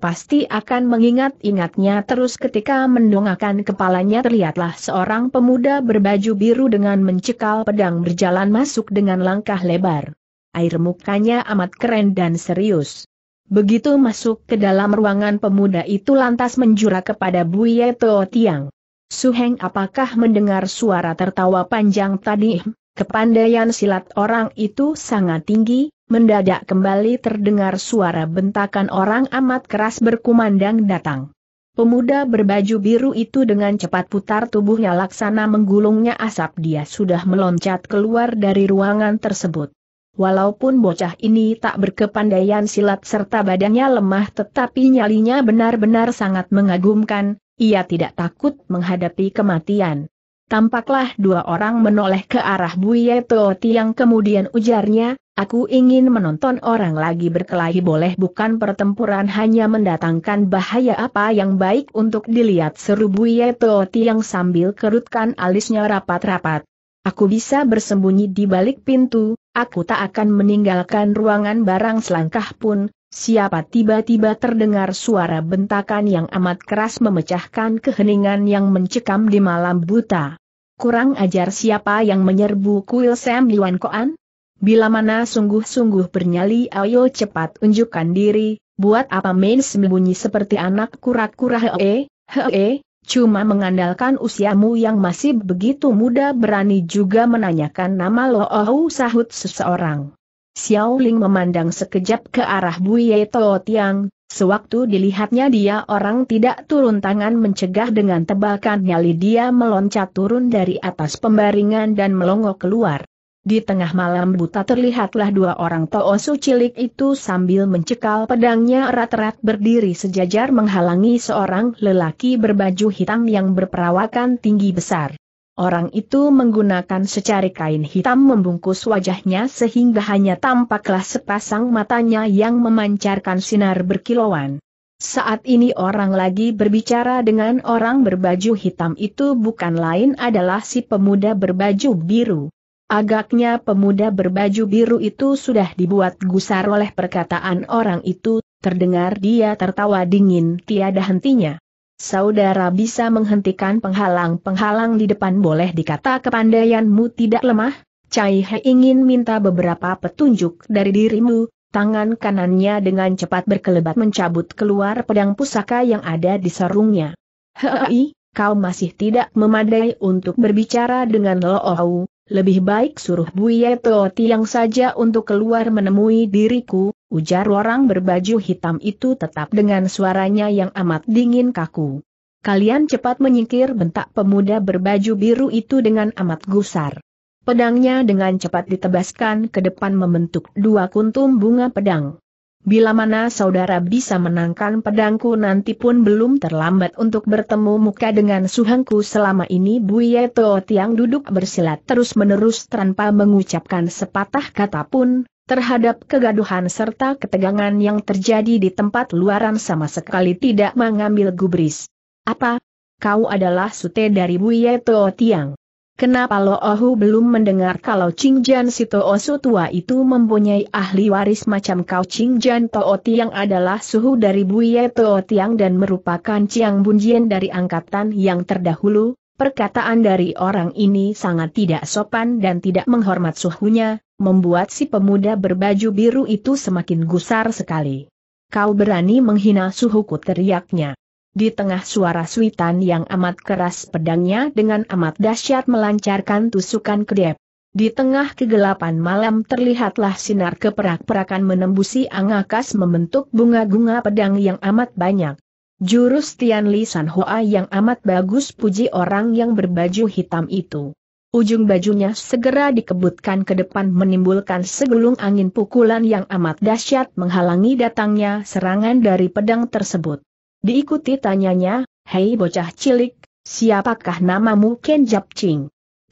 Speaker 1: pasti akan mengingat-ingatnya terus ketika mendongakkan kepalanya terlihatlah seorang pemuda berbaju biru dengan mencekal pedang berjalan masuk dengan langkah lebar. Air mukanya amat keren dan serius. Begitu masuk ke dalam ruangan pemuda itu lantas menjura kepada Ye Tuo Tiang. Suheng apakah mendengar suara tertawa panjang tadi? Kepandaian silat orang itu sangat tinggi, mendadak kembali terdengar suara bentakan orang amat keras berkumandang datang. Pemuda berbaju biru itu dengan cepat putar tubuhnya laksana menggulungnya asap dia sudah meloncat keluar dari ruangan tersebut. Walaupun bocah ini tak berkepandaian silat serta badannya lemah tetapi nyalinya benar-benar sangat mengagumkan, ia tidak takut menghadapi kematian. Tampaklah dua orang menoleh ke arah Buyeto yang kemudian ujarnya, Aku ingin menonton orang lagi berkelahi boleh bukan pertempuran hanya mendatangkan bahaya apa yang baik untuk dilihat seru Buye Tooti tiang sambil kerutkan alisnya rapat-rapat. Aku bisa bersembunyi di balik pintu, aku tak akan meninggalkan ruangan barang selangkah pun, siapa tiba-tiba terdengar suara bentakan yang amat keras memecahkan keheningan yang mencekam di malam buta. Kurang ajar siapa yang menyerbu kuil Sam Yuan Koan? Bila mana sungguh-sungguh bernyali ayo cepat unjukkan diri, buat apa main sembunyi seperti anak kura-kura hee, hee, cuma mengandalkan usiamu yang masih begitu muda berani juga menanyakan nama lo oh sahut seseorang. Xiao Ling memandang sekejap ke arah Ye Tao Tiang, sewaktu dilihatnya dia orang tidak turun tangan mencegah dengan tebakan nyali dia meloncat turun dari atas pembaringan dan melongo keluar. Di tengah malam buta terlihatlah dua orang toosu cilik itu sambil mencekal pedangnya erat-erat berdiri sejajar menghalangi seorang lelaki berbaju hitam yang berperawakan tinggi besar. Orang itu menggunakan secari kain hitam membungkus wajahnya sehingga hanya tampaklah sepasang matanya yang memancarkan sinar berkilauan. Saat ini orang lagi berbicara dengan orang berbaju hitam itu bukan lain adalah si pemuda berbaju biru. Agaknya pemuda berbaju biru itu sudah dibuat gusar oleh perkataan orang itu, terdengar dia tertawa dingin tiada hentinya. Saudara bisa menghentikan penghalang-penghalang di depan boleh dikata kepandaianmu tidak lemah, Cai He ingin minta beberapa petunjuk dari dirimu, tangan kanannya dengan cepat berkelebat mencabut keluar pedang pusaka yang ada di sarungnya. Hei, kau masih tidak memadai untuk berbicara dengan Lo Ohu, lebih baik suruh Buye Tooti yang saja untuk keluar menemui diriku, ujar orang berbaju hitam itu tetap dengan suaranya yang amat dingin kaku. Kalian cepat menyingkir bentak pemuda berbaju biru itu dengan amat gusar. Pedangnya dengan cepat ditebaskan ke depan membentuk dua kuntum bunga pedang. Bila mana saudara bisa menangkan pedangku nanti pun belum terlambat untuk bertemu muka dengan suhanku selama ini Buye Toh Tiang duduk bersilat terus-menerus tanpa mengucapkan sepatah kata pun, terhadap kegaduhan serta ketegangan yang terjadi di tempat luaran sama sekali tidak mengambil gubris. Apa? Kau adalah sute dari Buye Toh Tiang. Kenapa Lo Ohu belum mendengar kalau Ching Jan Sito Osu tua itu mempunyai ahli waris macam kau Ching Jan Toh yang adalah suhu dari Buye Tiang dan merupakan Chiang Bunjian dari angkatan yang terdahulu? Perkataan dari orang ini sangat tidak sopan dan tidak menghormat suhunya, membuat si pemuda berbaju biru itu semakin gusar sekali. Kau berani menghina suhuku teriaknya. Di tengah suara suitan yang amat keras pedangnya dengan amat dahsyat melancarkan tusukan kedep. Di tengah kegelapan malam terlihatlah sinar keperak-perakan menembusi angakas membentuk bunga-bunga pedang yang amat banyak. Jurus Tian Li San Hoa yang amat bagus puji orang yang berbaju hitam itu. Ujung bajunya segera dikebutkan ke depan menimbulkan segelung angin pukulan yang amat dahsyat menghalangi datangnya serangan dari pedang tersebut. Diikuti tanyanya, Hei bocah cilik, siapakah namamu Ken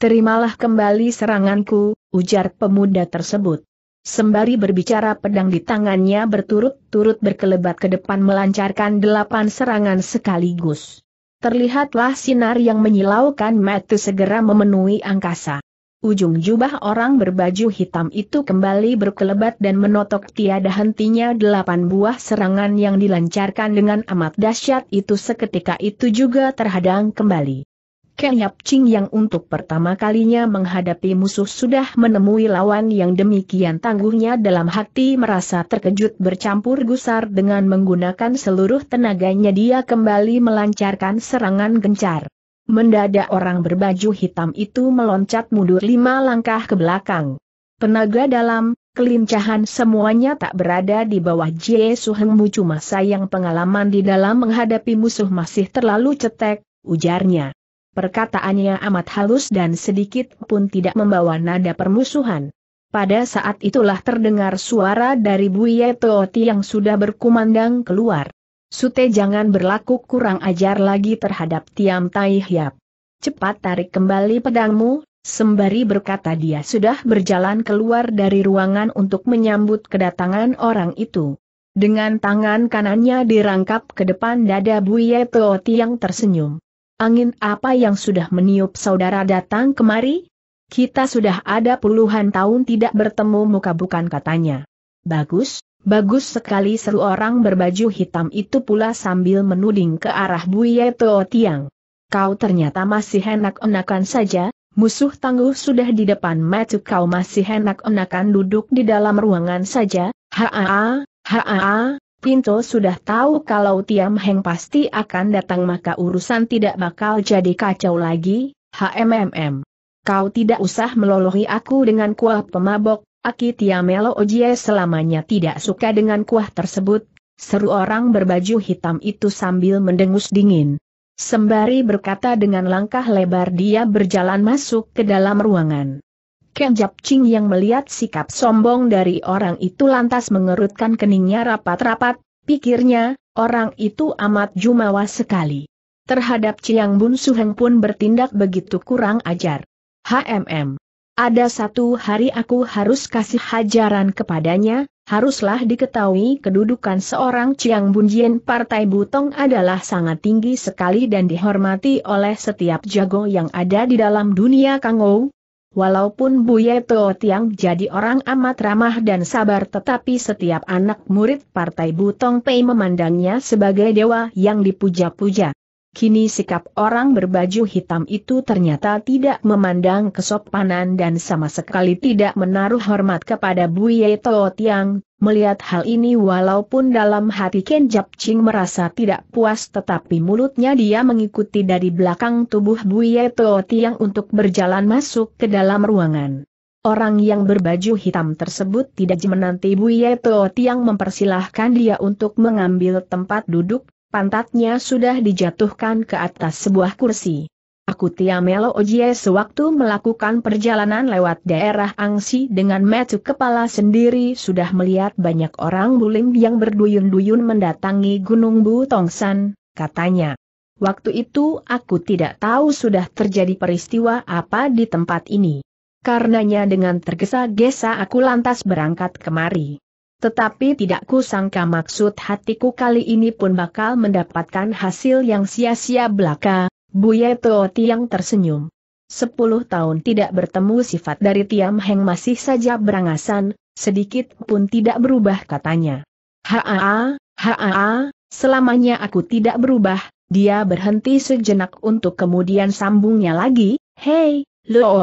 Speaker 1: Terimalah kembali seranganku, ujar pemuda tersebut. Sembari berbicara pedang di tangannya berturut-turut berkelebat ke depan melancarkan delapan serangan sekaligus. Terlihatlah sinar yang menyilaukan mata segera memenuhi angkasa. Ujung jubah orang berbaju hitam itu kembali berkelebat dan menotok tiada hentinya delapan buah serangan yang dilancarkan dengan amat dahsyat itu seketika itu juga terhadang kembali. Ken Yap Ching yang untuk pertama kalinya menghadapi musuh sudah menemui lawan yang demikian tangguhnya dalam hati merasa terkejut bercampur gusar dengan menggunakan seluruh tenaganya dia kembali melancarkan serangan gencar. Mendadak orang berbaju hitam itu meloncat mundur lima langkah ke belakang. Penaga dalam, kelincahan semuanya tak berada di bawah Jie Suhengmu cuma sayang pengalaman di dalam menghadapi musuh masih terlalu cetek, ujarnya. Perkataannya amat halus dan sedikit pun tidak membawa nada permusuhan. Pada saat itulah terdengar suara dari Buye Tooti yang sudah berkumandang keluar. Sute jangan berlaku kurang ajar lagi terhadap Tiam Tai Hiap. Cepat tarik kembali pedangmu, sembari berkata dia sudah berjalan keluar dari ruangan untuk menyambut kedatangan orang itu. Dengan tangan kanannya dirangkap ke depan dada Buye Teoti yang tersenyum. Angin apa yang sudah meniup saudara datang kemari? Kita sudah ada puluhan tahun tidak bertemu muka bukan katanya. Bagus, Bagus sekali seru orang berbaju hitam itu pula sambil menuding ke arah Buye Teo Tiang. Kau ternyata masih enak-enakan saja, musuh tangguh sudah di depan mata kau masih enak-enakan duduk di dalam ruangan saja, haa, haa, Pinto sudah tahu kalau Tiam Heng pasti akan datang maka urusan tidak bakal jadi kacau lagi, HMMM. Kau tidak usah melolohi aku dengan kuah pemabok, Akitia Tiamelo Ojie selamanya tidak suka dengan kuah tersebut, seru orang berbaju hitam itu sambil mendengus dingin. Sembari berkata dengan langkah lebar dia berjalan masuk ke dalam ruangan. Ken Japching yang melihat sikap sombong dari orang itu lantas mengerutkan keningnya rapat-rapat, pikirnya, orang itu amat jumawa sekali. Terhadap Chiang Bun Suheng pun bertindak begitu kurang ajar. HMM ada satu hari aku harus kasih hajaran kepadanya, haruslah diketahui kedudukan seorang Chiang Jien Partai Butong adalah sangat tinggi sekali dan dihormati oleh setiap jago yang ada di dalam dunia Kangou. Walaupun Buye Teo Tiang jadi orang amat ramah dan sabar tetapi setiap anak murid Partai Butong Pei memandangnya sebagai dewa yang dipuja-puja. Kini sikap orang berbaju hitam itu ternyata tidak memandang kesopanan dan sama sekali tidak menaruh hormat kepada Buye Tao Tiang. Melihat hal ini walaupun dalam hati Ken ching merasa tidak puas tetapi mulutnya dia mengikuti dari belakang tubuh Buye Tao Tiang untuk berjalan masuk ke dalam ruangan. Orang yang berbaju hitam tersebut tidak menanti Buye Teo Tiang mempersilahkan dia untuk mengambil tempat duduk, pantatnya sudah dijatuhkan ke atas sebuah kursi. Aku Tia Melo Ojie sewaktu melakukan perjalanan lewat daerah Angsi dengan metu kepala sendiri sudah melihat banyak orang bulim yang berduyun-duyun mendatangi Gunung Bu Tongsan, katanya. Waktu itu aku tidak tahu sudah terjadi peristiwa apa di tempat ini. Karenanya dengan tergesa-gesa aku lantas berangkat kemari. Tetapi tidak kusangka maksud hatiku kali ini pun bakal mendapatkan hasil yang sia-sia belaka, Buye Teo Tiang tersenyum. Sepuluh tahun tidak bertemu sifat dari Tiam Heng masih saja berangasan, sedikit pun tidak berubah katanya. Haa, haa, selamanya aku tidak berubah, dia berhenti sejenak untuk kemudian sambungnya lagi, Hei,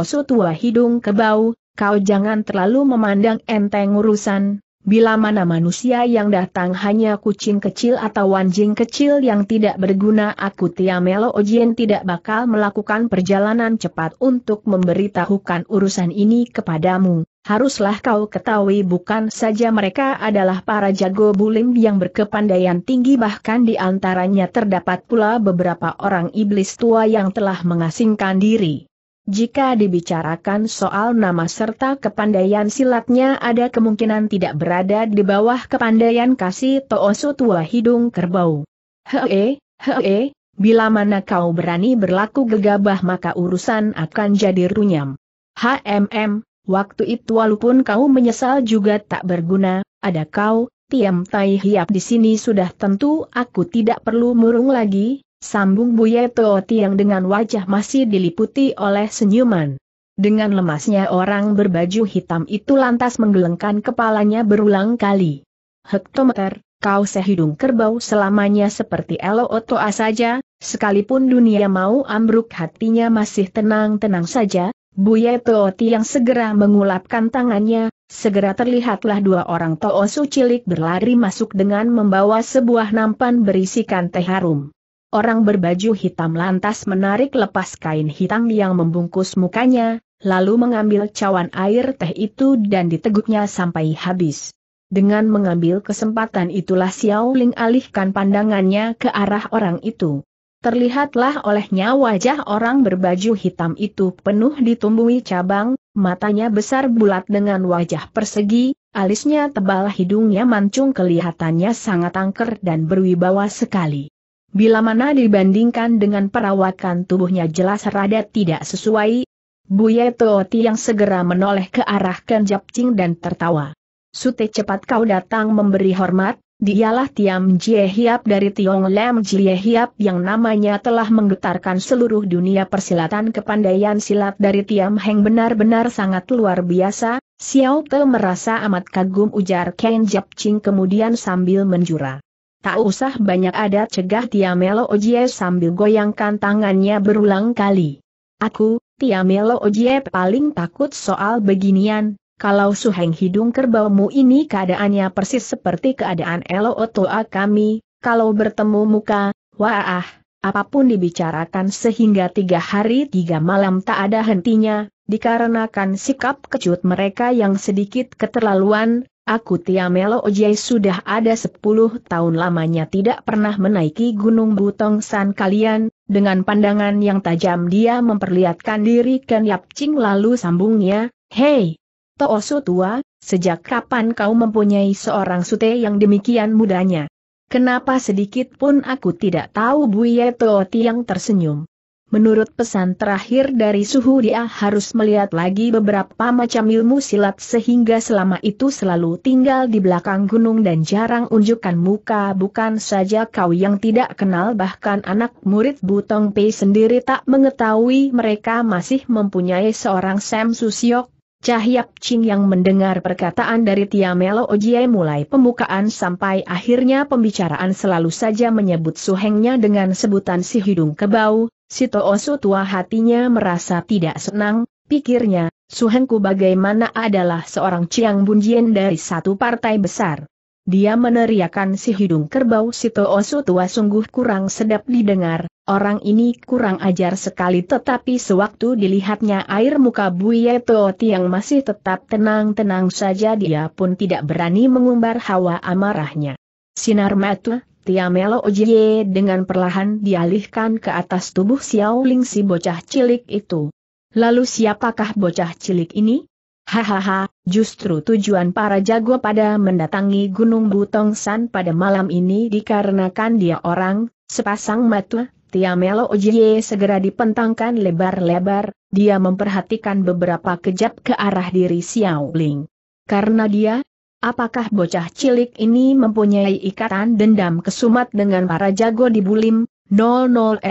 Speaker 1: Su tua hidung kebau, kau jangan terlalu memandang enteng urusan, Bila mana manusia yang datang hanya kucing kecil atau anjing kecil yang tidak berguna aku Tiamelo Ojien tidak bakal melakukan perjalanan cepat untuk memberitahukan urusan ini kepadamu. Haruslah kau ketahui bukan saja mereka adalah para jago bulim yang berkepandaian tinggi bahkan di antaranya terdapat pula beberapa orang iblis tua yang telah mengasingkan diri. Jika dibicarakan soal nama serta kepandaian silatnya ada kemungkinan tidak berada di bawah kepandaian kasih Toosu tua hidung kerbau. Hee, hee, bila mana kau berani berlaku gegabah maka urusan akan jadi runyam. HMM, waktu itu walaupun kau menyesal juga tak berguna, ada kau, Tiam Tai Hiap di sini sudah tentu aku tidak perlu murung lagi, Sambung Buye Tio Tiang dengan wajah masih diliputi oleh senyuman. Dengan lemasnya orang berbaju hitam itu lantas menggelengkan kepalanya berulang kali. Hektometer, kau sehidung kerbau selamanya seperti Elo Otoa saja, sekalipun dunia mau ambruk hatinya masih tenang-tenang saja, Buye Tooti yang segera mengulapkan tangannya, segera terlihatlah dua orang Toosu cilik berlari masuk dengan membawa sebuah nampan berisikan teh harum. Orang berbaju hitam lantas menarik lepas kain hitam yang membungkus mukanya, lalu mengambil cawan air teh itu dan diteguknya sampai habis. Dengan mengambil kesempatan itulah Xiao Ling alihkan pandangannya ke arah orang itu. Terlihatlah olehnya wajah orang berbaju hitam itu penuh ditumbuhi cabang, matanya besar bulat dengan wajah persegi, alisnya tebal hidungnya mancung kelihatannya sangat angker dan berwibawa sekali bila mana dibandingkan dengan perawakan tubuhnya jelas rada tidak sesuai. Buye Ti yang segera menoleh ke arah Ken Japcing dan tertawa. Sute cepat kau datang memberi hormat, dialah Tiam Jie Hiap dari Tiong Lam Jie Hiap yang namanya telah menggetarkan seluruh dunia persilatan kepandaian silat dari Tiam Heng benar-benar sangat luar biasa, Xiao Te merasa amat kagum ujar Ken Japcing kemudian sambil menjura. Tak usah banyak ada, cegah Tiamelo Ojie sambil goyangkan tangannya berulang kali. Aku, Tiamelo Ojie paling takut soal beginian, kalau suheng hidung kerbaumu ini keadaannya persis seperti keadaan Elo Otoa kami, kalau bertemu muka, wah, apapun dibicarakan sehingga tiga hari tiga malam tak ada hentinya, dikarenakan sikap kecut mereka yang sedikit keterlaluan, Aku Tiamelo Ojai sudah ada sepuluh tahun lamanya tidak pernah menaiki Gunung Butong San kalian, dengan pandangan yang tajam dia memperlihatkan diri Ken Yap Ching lalu sambungnya, Hei, Toosu tua, sejak kapan kau mempunyai seorang sute yang demikian mudanya? Kenapa sedikit pun aku tidak tahu Buye Tooti yang tersenyum. Menurut pesan terakhir dari suhu dia harus melihat lagi beberapa macam ilmu silat sehingga selama itu selalu tinggal di belakang gunung dan jarang unjukkan muka bukan saja kau yang tidak kenal bahkan anak murid Butong Pei sendiri tak mengetahui mereka masih mempunyai seorang Sam Susiok. Cahyap Ching yang mendengar perkataan dari Tia Melo Ojie mulai pembukaan sampai akhirnya pembicaraan selalu saja menyebut suhengnya dengan sebutan si hidung kebau, Si Toosu tua hatinya merasa tidak senang, pikirnya, Suhenku bagaimana adalah seorang Chiang Bunjien dari satu partai besar. Dia meneriakan si hidung kerbau si Toosu tua sungguh kurang sedap didengar, orang ini kurang ajar sekali tetapi sewaktu dilihatnya air muka Buye Tooti yang masih tetap tenang-tenang saja dia pun tidak berani mengumbar hawa amarahnya. Sinar mata Tiamelo Ojie dengan perlahan dialihkan ke atas tubuh Xiao Ling si bocah cilik itu. Lalu siapakah bocah cilik ini? Hahaha, justru tujuan para jago pada mendatangi Gunung Butong San pada malam ini dikarenakan dia orang, sepasang mata, Tiamelo Ojie segera dipentangkan lebar-lebar, dia memperhatikan beberapa kejap ke arah diri Xiao Ling. Karena dia, Apakah bocah cilik ini mempunyai ikatan dendam kesumat dengan para jago di Bulim? 00x00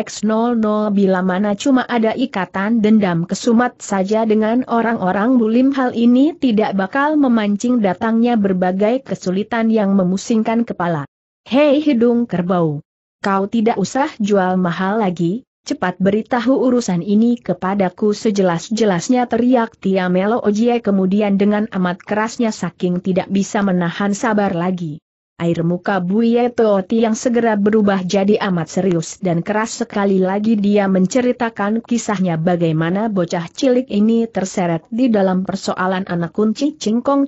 Speaker 1: bila mana cuma ada ikatan dendam kesumat saja dengan orang-orang bulim hal ini tidak bakal memancing datangnya berbagai kesulitan yang memusingkan kepala. Hei hidung kerbau! Kau tidak usah jual mahal lagi, Cepat beritahu urusan ini kepadaku sejelas-jelasnya teriak Tia Melo Ojie kemudian dengan amat kerasnya saking tidak bisa menahan sabar lagi. Air muka Buye Tooti yang segera berubah jadi amat serius dan keras sekali lagi dia menceritakan kisahnya bagaimana bocah cilik ini terseret di dalam persoalan anak kunci Cingkong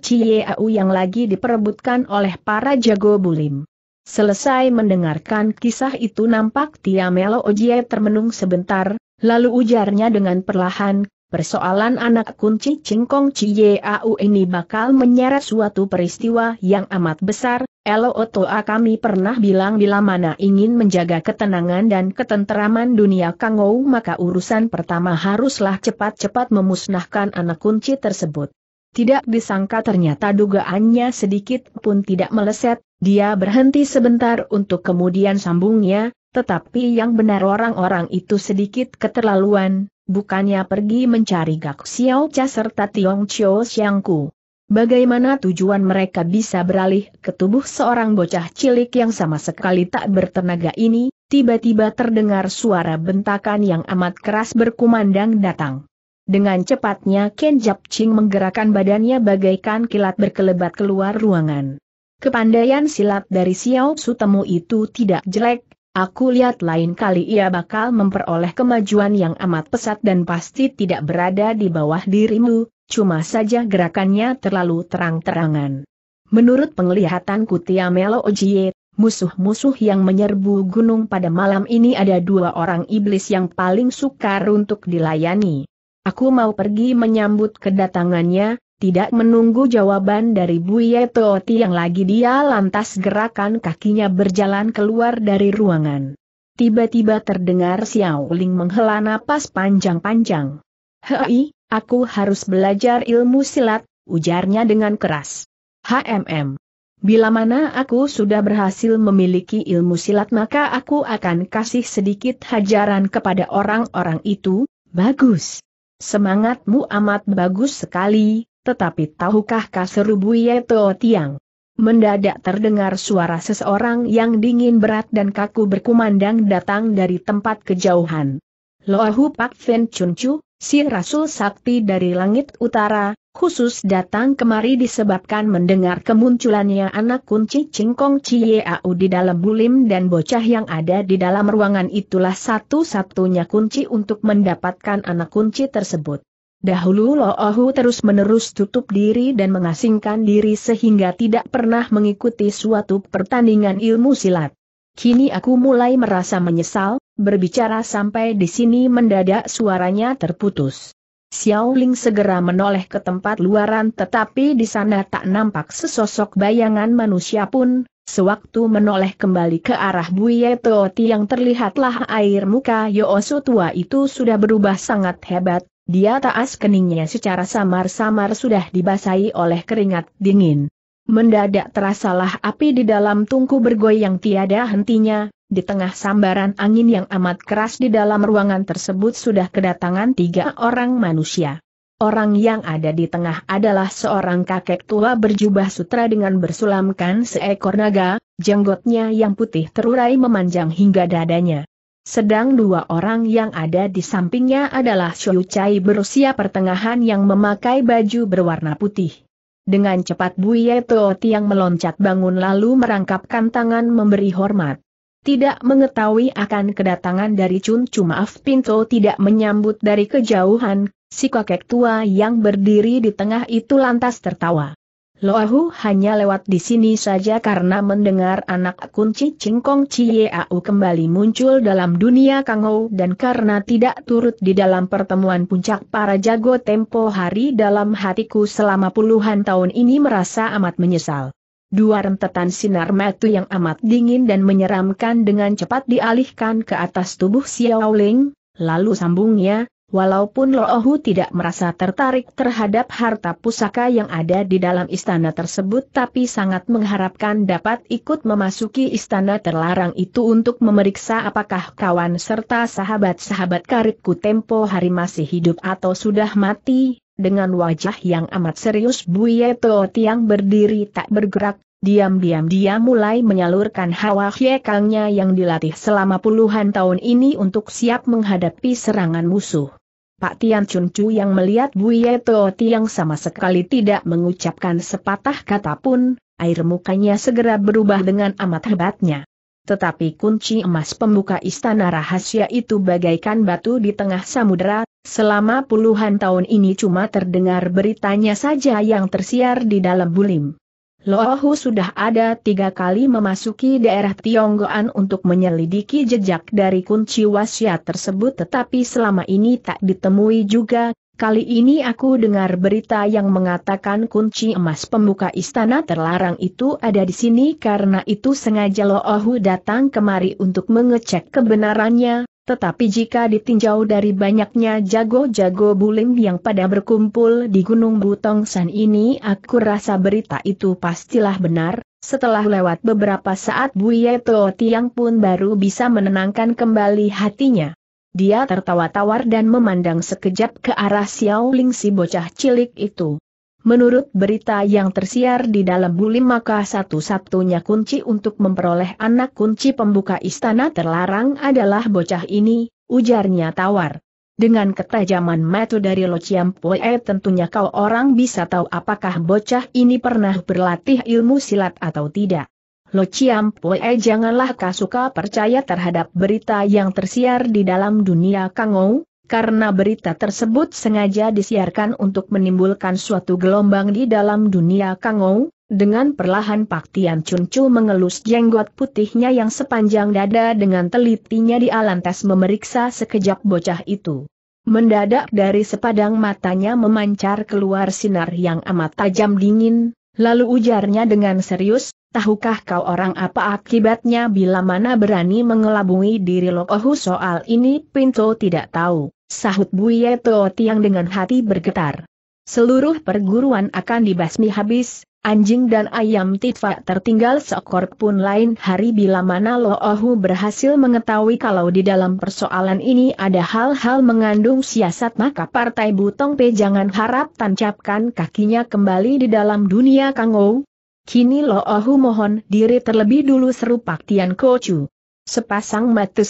Speaker 1: Au yang lagi diperebutkan oleh para jago bulim. Selesai mendengarkan kisah itu nampak Tia Melo Ojie termenung sebentar, lalu ujarnya dengan perlahan, persoalan anak kunci Cingkong Au ini bakal menyeret suatu peristiwa yang amat besar, Elo Otoa kami pernah bilang bila mana ingin menjaga ketenangan dan ketenteraman dunia Kangou maka urusan pertama haruslah cepat-cepat memusnahkan anak kunci tersebut. Tidak disangka ternyata dugaannya sedikit pun tidak meleset, dia berhenti sebentar untuk kemudian sambungnya, tetapi yang benar orang-orang itu sedikit keterlaluan, bukannya pergi mencari Gak Xiao Cha serta Tiong Chio Xiangku. Bagaimana tujuan mereka bisa beralih ke tubuh seorang bocah cilik yang sama sekali tak bertenaga ini, tiba-tiba terdengar suara bentakan yang amat keras berkumandang datang. Dengan cepatnya Ken Ching menggerakkan badannya bagaikan kilat berkelebat keluar ruangan. Kepandaian silat dari Xiao Su temu itu tidak jelek, aku lihat lain kali ia bakal memperoleh kemajuan yang amat pesat dan pasti tidak berada di bawah dirimu, cuma saja gerakannya terlalu terang-terangan. Menurut penglihatan Tia Melo Ojie, musuh-musuh yang menyerbu gunung pada malam ini ada dua orang iblis yang paling sukar untuk dilayani. Aku mau pergi menyambut kedatangannya, tidak menunggu jawaban dari Buye Tooti yang lagi dia lantas gerakan kakinya berjalan keluar dari ruangan. Tiba-tiba terdengar Xiao Ling menghela napas panjang-panjang. Hei, aku harus belajar ilmu silat, ujarnya dengan keras. HMM. Bila mana aku sudah berhasil memiliki ilmu silat maka aku akan kasih sedikit hajaran kepada orang-orang itu, bagus. Semangatmu amat bagus sekali, tetapi tahukah kaseru Buyeto Tiang? Mendadak terdengar suara seseorang yang dingin berat dan kaku berkumandang datang dari tempat kejauhan. Loahu Pak Fen Chun Chu, si Rasul Sakti dari Langit Utara, khusus datang kemari disebabkan mendengar kemunculannya anak kunci Cingkong Ciyau di dalam bulim dan bocah yang ada di dalam ruangan itulah satu-satunya kunci untuk mendapatkan anak kunci tersebut. Dahulu Loohu terus-menerus tutup diri dan mengasingkan diri sehingga tidak pernah mengikuti suatu pertandingan ilmu silat. Kini aku mulai merasa menyesal, berbicara sampai di sini mendadak suaranya terputus. Xiao Ling segera menoleh ke tempat luaran tetapi di sana tak nampak sesosok bayangan manusia pun, sewaktu menoleh kembali ke arah Buye Tooti yang terlihatlah air muka Yoosu tua itu sudah berubah sangat hebat, dia taas keningnya secara samar-samar sudah dibasahi oleh keringat dingin. Mendadak terasalah api di dalam tungku bergoyang tiada hentinya, di tengah sambaran angin yang amat keras di dalam ruangan tersebut sudah kedatangan tiga orang manusia. Orang yang ada di tengah adalah seorang kakek tua berjubah sutra dengan bersulamkan seekor naga, jenggotnya yang putih terurai memanjang hingga dadanya. Sedang dua orang yang ada di sampingnya adalah Shou Chai berusia pertengahan yang memakai baju berwarna putih. Dengan cepat Buye Tooti yang meloncat bangun lalu merangkapkan tangan memberi hormat tidak mengetahui akan kedatangan dari Chun Chu maaf Pinto tidak menyambut dari kejauhan, si kakek tua yang berdiri di tengah itu lantas tertawa. Loahu hanya lewat di sini saja karena mendengar anak kunci Cingkong Cieau kembali muncul dalam dunia Kangou dan karena tidak turut di dalam pertemuan puncak para jago tempo hari dalam hatiku selama puluhan tahun ini merasa amat menyesal. Dua rentetan sinar metu yang amat dingin dan menyeramkan dengan cepat dialihkan ke atas tubuh Xiao Ling, lalu sambungnya, walaupun Hu tidak merasa tertarik terhadap harta pusaka yang ada di dalam istana tersebut tapi sangat mengharapkan dapat ikut memasuki istana terlarang itu untuk memeriksa apakah kawan serta sahabat-sahabat karibku tempo hari masih hidup atau sudah mati, dengan wajah yang amat serius Buye Tiang berdiri tak bergerak, diam-diam dia mulai menyalurkan hawa hyekangnya yang dilatih selama puluhan tahun ini untuk siap menghadapi serangan musuh. Pak Tian Chun Chu yang melihat Buye Teo yang sama sekali tidak mengucapkan sepatah kata pun, air mukanya segera berubah dengan amat hebatnya. Tetapi kunci emas pembuka istana rahasia itu bagaikan batu di tengah samudera, selama puluhan tahun ini cuma terdengar beritanya saja yang tersiar di dalam bulim. Lohu sudah ada tiga kali memasuki daerah Tionggoan untuk menyelidiki jejak dari kunci wasiat tersebut tetapi selama ini tak ditemui juga, kali ini aku dengar berita yang mengatakan kunci emas pembuka istana terlarang itu ada di sini karena itu sengaja Lohu datang kemari untuk mengecek kebenarannya, tetapi jika ditinjau dari banyaknya jago-jago bulim yang pada berkumpul di Gunung Butong San ini aku rasa berita itu pastilah benar, setelah lewat beberapa saat Buye Teo Tiang pun baru bisa menenangkan kembali hatinya. Dia tertawa tawar dan memandang sekejap ke arah Xiao Ling si bocah cilik itu. Menurut berita yang tersiar di dalam bulim maka satu-satunya kunci untuk memperoleh anak kunci pembuka istana terlarang adalah bocah ini, ujarnya tawar. Dengan ketajaman metode dari Lo Pue tentunya kau orang bisa tahu apakah bocah ini pernah berlatih ilmu silat atau tidak. Lo Pue janganlah kasuka percaya terhadap berita yang tersiar di dalam dunia kangou, karena berita tersebut sengaja disiarkan untuk menimbulkan suatu gelombang di dalam dunia Kangou, dengan perlahan Pak Tian Chun Chu mengelus jenggot putihnya yang sepanjang dada dengan telitinya di lantas memeriksa sekejap bocah itu. Mendadak dari sepadang matanya memancar keluar sinar yang amat tajam dingin, lalu ujarnya dengan serius, tahukah kau orang apa akibatnya bila mana berani mengelabui diri Oh, soal ini pinto tidak tahu. Sahut Buye Tuo Tiang dengan hati bergetar. Seluruh perguruan akan dibasmi habis, anjing dan ayam titva tertinggal seekor pun lain hari bila mana Lo Ohu berhasil mengetahui kalau di dalam persoalan ini ada hal-hal mengandung siasat maka Partai Butong Pe jangan harap tancapkan kakinya kembali di dalam dunia Kangou. Kini Lo Ohu mohon diri terlebih dulu seru Pak Tian Kocu. Sepasang mata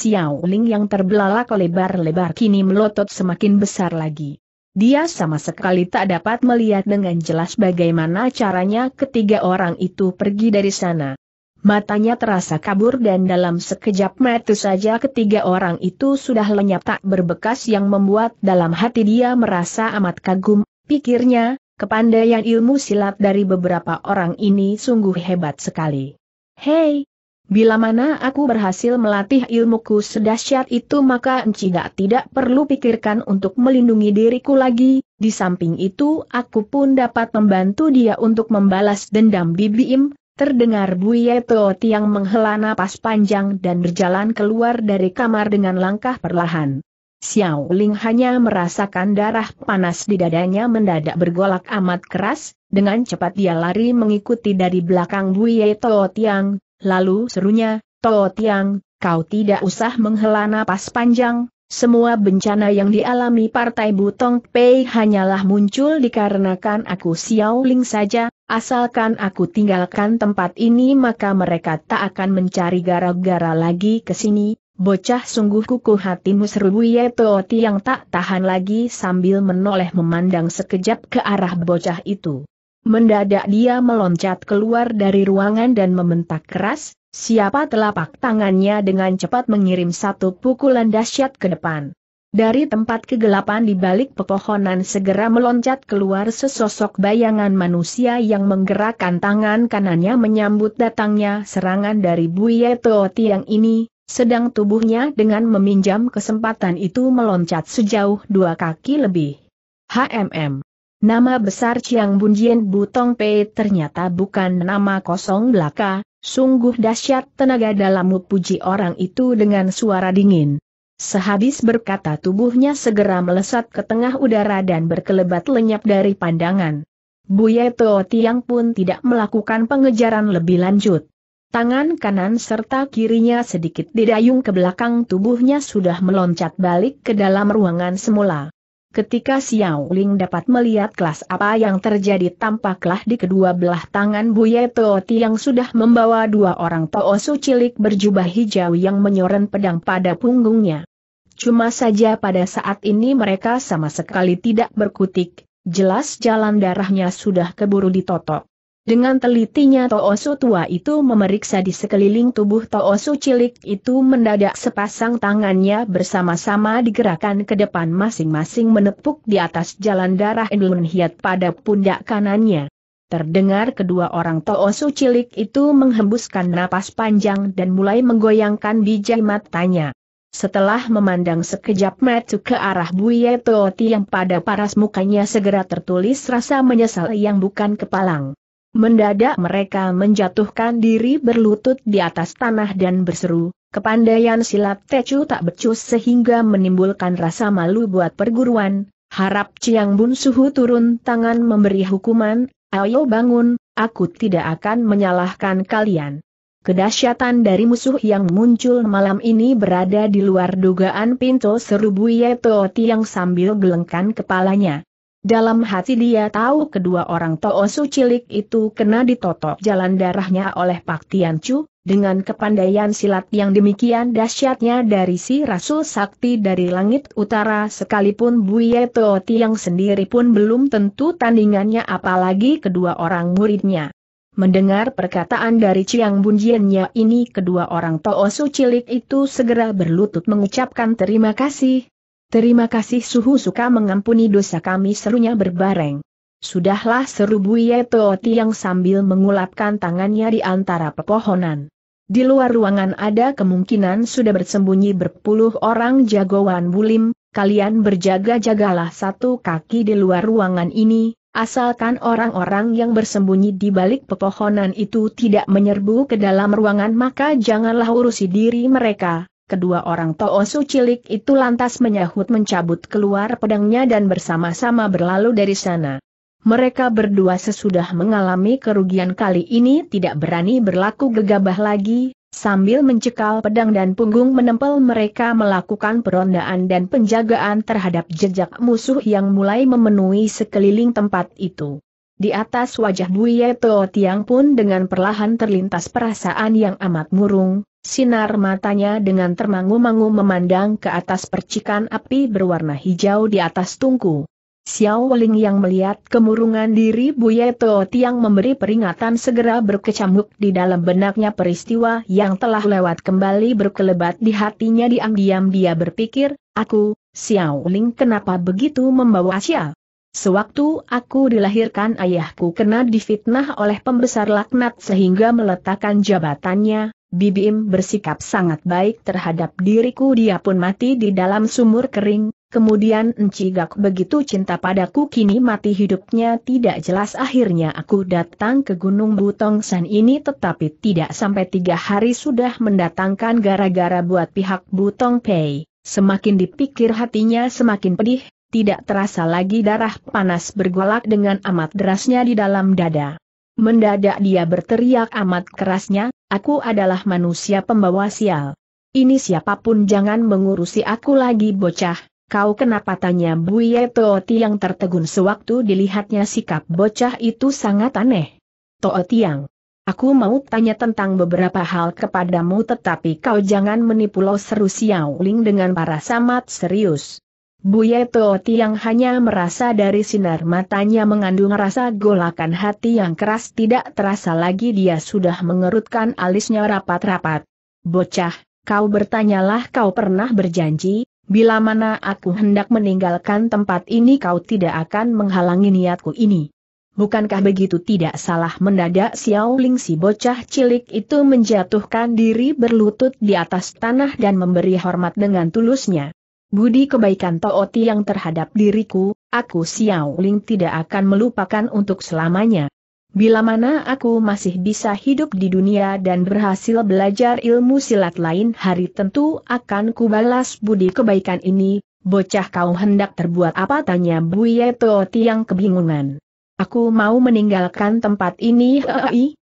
Speaker 1: ling yang terbelalak lebar-lebar kini melotot semakin besar lagi. Dia sama sekali tak dapat melihat dengan jelas bagaimana caranya ketiga orang itu pergi dari sana. Matanya terasa kabur dan dalam sekejap mata saja ketiga orang itu sudah lenyap tak berbekas yang membuat dalam hati dia merasa amat kagum, pikirnya, kepandaian ilmu silat dari beberapa orang ini sungguh hebat sekali. Hei, Bila mana aku berhasil melatih ilmuku sedahsyat itu maka Encina tidak perlu pikirkan untuk melindungi diriku lagi, di samping itu aku pun dapat membantu dia untuk membalas dendam Bibi Im. terdengar Buyeto yang menghela napas panjang dan berjalan keluar dari kamar dengan langkah perlahan. Xiao Ling hanya merasakan darah panas di dadanya mendadak bergolak amat keras, dengan cepat dia lari mengikuti dari belakang Buyeto Tiang, Lalu serunya, Toh Tiang, kau tidak usah menghela napas panjang, semua bencana yang dialami Partai Butong Pei hanyalah muncul dikarenakan aku Xiao Ling saja, asalkan aku tinggalkan tempat ini maka mereka tak akan mencari gara-gara lagi ke sini. Bocah sungguh kuku hatimu seru Yetooti Tiang tak tahan lagi sambil menoleh memandang sekejap ke arah bocah itu. Mendadak dia meloncat keluar dari ruangan dan membentak keras, siapa telapak tangannya dengan cepat mengirim satu pukulan dahsyat ke depan. Dari tempat kegelapan di balik pepohonan segera meloncat keluar sesosok bayangan manusia yang menggerakkan tangan kanannya menyambut datangnya serangan dari Buye Tiang ini, sedang tubuhnya dengan meminjam kesempatan itu meloncat sejauh dua kaki lebih. HMM Nama besar Chiang Bunjien Butong Pei ternyata bukan nama kosong belaka, sungguh dahsyat tenaga dalammu puji orang itu dengan suara dingin. Sehabis berkata tubuhnya segera melesat ke tengah udara dan berkelebat lenyap dari pandangan. Buye Teo Tiang pun tidak melakukan pengejaran lebih lanjut. Tangan kanan serta kirinya sedikit didayung ke belakang tubuhnya sudah meloncat balik ke dalam ruangan semula. Ketika Xiao Ling dapat melihat kelas apa yang terjadi tampaklah di kedua belah tangan Buye Tooti yang sudah membawa dua orang Toosu cilik berjubah hijau yang menyoren pedang pada punggungnya. Cuma saja pada saat ini mereka sama sekali tidak berkutik, jelas jalan darahnya sudah keburu ditotok. Dengan telitinya Toosu tua itu memeriksa di sekeliling tubuh Toosu cilik itu mendadak sepasang tangannya bersama-sama digerakkan ke depan masing-masing menepuk di atas jalan darah Indun Hiat pada pundak kanannya. Terdengar kedua orang Toosu cilik itu menghembuskan napas panjang dan mulai menggoyangkan biji matanya. Setelah memandang sekejap mata ke arah Buye Tooti yang pada paras mukanya segera tertulis rasa menyesal yang bukan kepalang. Mendadak mereka menjatuhkan diri berlutut di atas tanah dan berseru, kepandaian silat Tecu tak becus sehingga menimbulkan rasa malu buat perguruan, harap Ciang Bun Suhu turun tangan memberi hukuman, ayo bangun, aku tidak akan menyalahkan kalian. Kedahsyatan dari musuh yang muncul malam ini berada di luar dugaan pintu seru Buye Tooti yang sambil gelengkan kepalanya. Dalam hati dia tahu kedua orang Toosu cilik itu kena ditotok jalan darahnya oleh Pak Tian Chu dengan kepandaian silat yang demikian dahsyatnya dari si Rasul Sakti dari Langit Utara sekalipun Buye Tooti yang sendiri pun belum tentu tandingannya apalagi kedua orang muridnya. Mendengar perkataan dari Chiang Bunjiannya ini kedua orang Toosu cilik itu segera berlutut mengucapkan terima kasih, Terima kasih Suhu suka mengampuni dosa kami serunya berbareng. Sudahlah seru Buye Tooti yang sambil mengulapkan tangannya di antara pepohonan. Di luar ruangan ada kemungkinan sudah bersembunyi berpuluh orang jagoan bulim, kalian berjaga-jagalah satu kaki di luar ruangan ini, asalkan orang-orang yang bersembunyi di balik pepohonan itu tidak menyerbu ke dalam ruangan maka janganlah urusi diri mereka, kedua orang Toosu cilik itu lantas menyahut mencabut keluar pedangnya dan bersama-sama berlalu dari sana. Mereka berdua sesudah mengalami kerugian kali ini tidak berani berlaku gegabah lagi, sambil mencekal pedang dan punggung menempel mereka melakukan perondaan dan penjagaan terhadap jejak musuh yang mulai memenuhi sekeliling tempat itu. Di atas wajah Buye Tiang pun dengan perlahan terlintas perasaan yang amat murung, Sinar matanya dengan termangu-mangu memandang ke atas percikan api berwarna hijau di atas tungku. Xiao Weling yang melihat kemurungan diri Buye Teo Tiang memberi peringatan segera berkecamuk di dalam benaknya peristiwa yang telah lewat kembali berkelebat di hatinya diam-diam dia berpikir, aku, Xiao Ling kenapa begitu membawa Asia? Sewaktu aku dilahirkan ayahku kena difitnah oleh pembesar laknat sehingga meletakkan jabatannya, Bibim bersikap sangat baik terhadap diriku dia pun mati di dalam sumur kering, kemudian Encigak begitu cinta padaku kini mati hidupnya tidak jelas akhirnya aku datang ke Gunung Butong San ini tetapi tidak sampai tiga hari sudah mendatangkan gara-gara buat pihak Butong Pei, semakin dipikir hatinya semakin pedih, tidak terasa lagi darah panas bergolak dengan amat derasnya di dalam dada. Mendadak dia berteriak amat kerasnya, aku adalah manusia pembawa sial. Ini siapapun jangan mengurusi aku lagi bocah, kau kenapa tanya Buye Tooti yang tertegun sewaktu dilihatnya sikap bocah itu sangat aneh. Tooti yang, aku mau tanya tentang beberapa hal kepadamu tetapi kau jangan menipu lo seru Xiao Ling dengan para samat serius. Buye Teo Tiang hanya merasa dari sinar matanya mengandung rasa golakan hati yang keras tidak terasa lagi dia sudah mengerutkan alisnya rapat-rapat. Bocah, kau bertanyalah kau pernah berjanji, bila mana aku hendak meninggalkan tempat ini kau tidak akan menghalangi niatku ini. Bukankah begitu tidak salah mendadak Xiao Ling si bocah cilik itu menjatuhkan diri berlutut di atas tanah dan memberi hormat dengan tulusnya. Budi kebaikan Toh yang terhadap diriku, aku Xiao Ling tidak akan melupakan untuk selamanya. Bila mana aku masih bisa hidup di dunia dan berhasil belajar ilmu silat lain hari tentu akan kubalas budi kebaikan ini, bocah kau hendak terbuat apa tanya Buye Tooti yang kebingungan. Aku mau meninggalkan tempat ini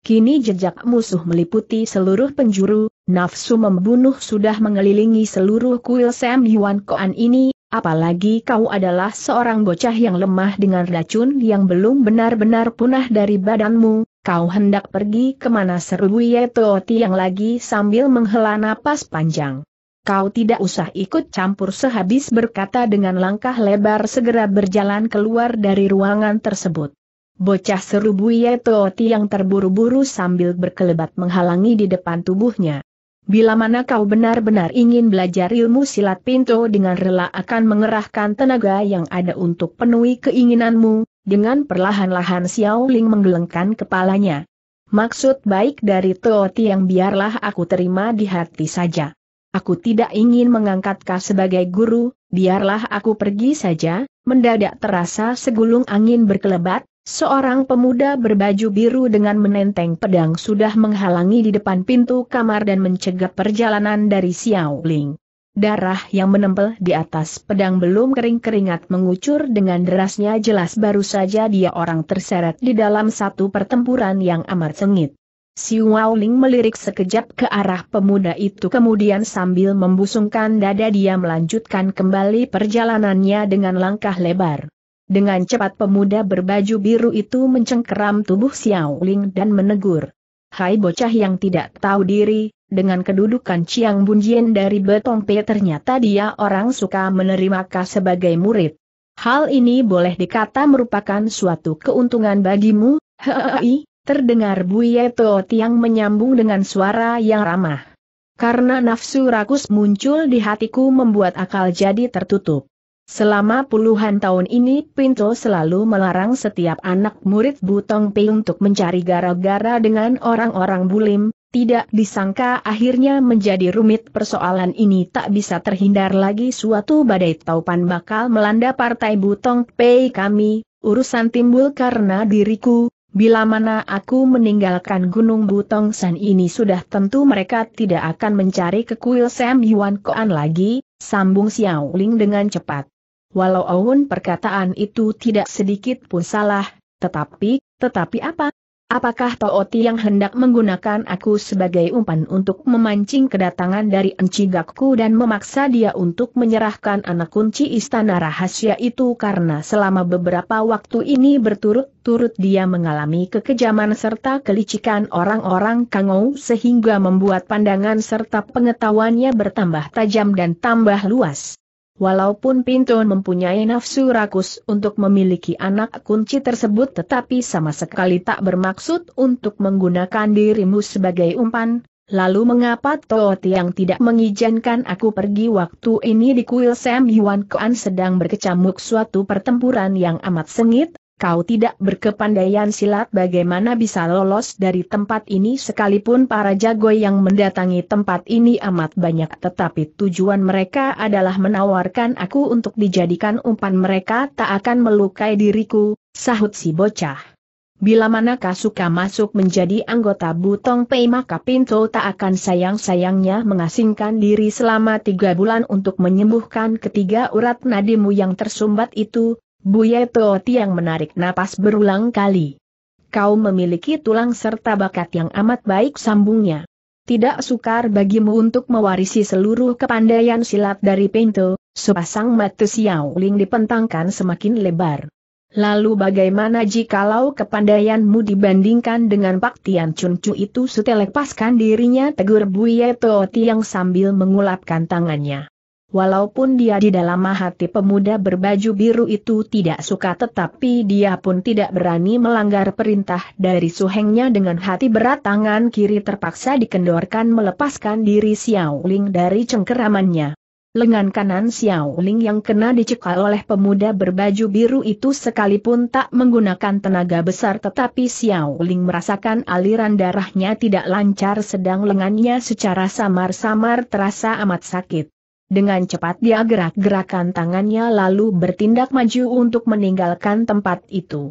Speaker 1: kini jejak musuh meliputi seluruh penjuru, Nafsu membunuh sudah mengelilingi seluruh kuil Sam Yuan Koan ini, apalagi kau adalah seorang bocah yang lemah dengan racun yang belum benar-benar punah dari badanmu, kau hendak pergi kemana seru Yeto Tiang lagi sambil menghela napas panjang. Kau tidak usah ikut campur sehabis berkata dengan langkah lebar segera berjalan keluar dari ruangan tersebut. Bocah serubu Yeto Tiang terburu-buru sambil berkelebat menghalangi di depan tubuhnya. Bila mana kau benar-benar ingin belajar ilmu silat pintu dengan rela akan mengerahkan tenaga yang ada untuk penuhi keinginanmu, dengan perlahan-lahan Xiao Ling menggelengkan kepalanya. Maksud baik dari Tooti yang biarlah aku terima di hati saja. Aku tidak ingin mengangkat kau sebagai guru, biarlah aku pergi saja, mendadak terasa segulung angin berkelebat, Seorang pemuda berbaju biru dengan menenteng pedang sudah menghalangi di depan pintu kamar dan mencegah perjalanan dari Xiao Ling. Darah yang menempel di atas pedang belum kering-keringat mengucur dengan derasnya jelas baru saja dia orang terseret di dalam satu pertempuran yang amat sengit. Xiao Ling melirik sekejap ke arah pemuda itu kemudian sambil membusungkan dada dia melanjutkan kembali perjalanannya dengan langkah lebar. Dengan cepat pemuda berbaju biru itu mencengkeram tubuh Xiao Ling dan menegur. Hai bocah yang tidak tahu diri, dengan kedudukan Chiang Bunjian dari Betong Pe, ternyata dia orang suka menerima kasih sebagai murid. Hal ini boleh dikata merupakan suatu keuntungan bagimu, hei, terdengar Buye To Tiang menyambung dengan suara yang ramah. Karena nafsu rakus muncul di hatiku membuat akal jadi tertutup. Selama puluhan tahun ini Pinto selalu melarang setiap anak murid Butong Pei untuk mencari gara-gara dengan orang-orang bulim, tidak disangka akhirnya menjadi rumit persoalan ini tak bisa terhindar lagi suatu badai taupan bakal melanda partai Butong Pei kami, urusan timbul karena diriku, bila mana aku meninggalkan Gunung Butong San ini sudah tentu mereka tidak akan mencari ke Kuil Sam Yuan Koan lagi, sambung Xiao Ling dengan cepat walau Owen perkataan itu tidak sedikit pun salah, tetapi, tetapi apa? Apakah Tooti yang hendak menggunakan aku sebagai umpan untuk memancing kedatangan dari Encigakku dan memaksa dia untuk menyerahkan anak kunci istana rahasia itu karena selama beberapa waktu ini berturut-turut dia mengalami kekejaman serta kelicikan orang-orang Kangou sehingga membuat pandangan serta pengetahuannya bertambah tajam dan tambah luas. Walaupun Pinton mempunyai nafsu rakus untuk memiliki anak kunci tersebut tetapi sama sekali tak bermaksud untuk menggunakan dirimu sebagai umpan, lalu mengapa Toh yang tidak mengizinkan aku pergi waktu ini di kuil Sam Yuan Kuan sedang berkecamuk suatu pertempuran yang amat sengit, kau tidak berkepandaian silat bagaimana bisa lolos dari tempat ini sekalipun para jago yang mendatangi tempat ini amat banyak tetapi tujuan mereka adalah menawarkan aku untuk dijadikan umpan mereka tak akan melukai diriku, sahut si bocah. Bila mana suka masuk menjadi anggota Butong Pei maka Pinto tak akan sayang-sayangnya mengasingkan diri selama tiga bulan untuk menyembuhkan ketiga urat nadimu yang tersumbat itu, Buye Tooti yang menarik napas berulang kali. Kau memiliki tulang serta bakat yang amat baik sambungnya. Tidak sukar bagimu untuk mewarisi seluruh kepandaian silat dari Pinto, sepasang mata Ling dipentangkan semakin lebar. Lalu bagaimana jikalau kepandaianmu dibandingkan dengan Pak Tian Chun Chu itu setelepaskan dirinya tegur Buye Tooti yang sambil mengulapkan tangannya. Walaupun dia di dalam hati pemuda berbaju biru itu tidak suka tetapi dia pun tidak berani melanggar perintah dari suhengnya dengan hati berat tangan kiri terpaksa dikendorkan melepaskan diri Xiao Ling dari cengkeramannya. Lengan kanan Xiao Ling yang kena dicekal oleh pemuda berbaju biru itu sekalipun tak menggunakan tenaga besar tetapi Xiao Ling merasakan aliran darahnya tidak lancar sedang lengannya secara samar-samar terasa amat sakit. Dengan cepat dia gerak-gerakan tangannya lalu bertindak maju untuk meninggalkan tempat itu.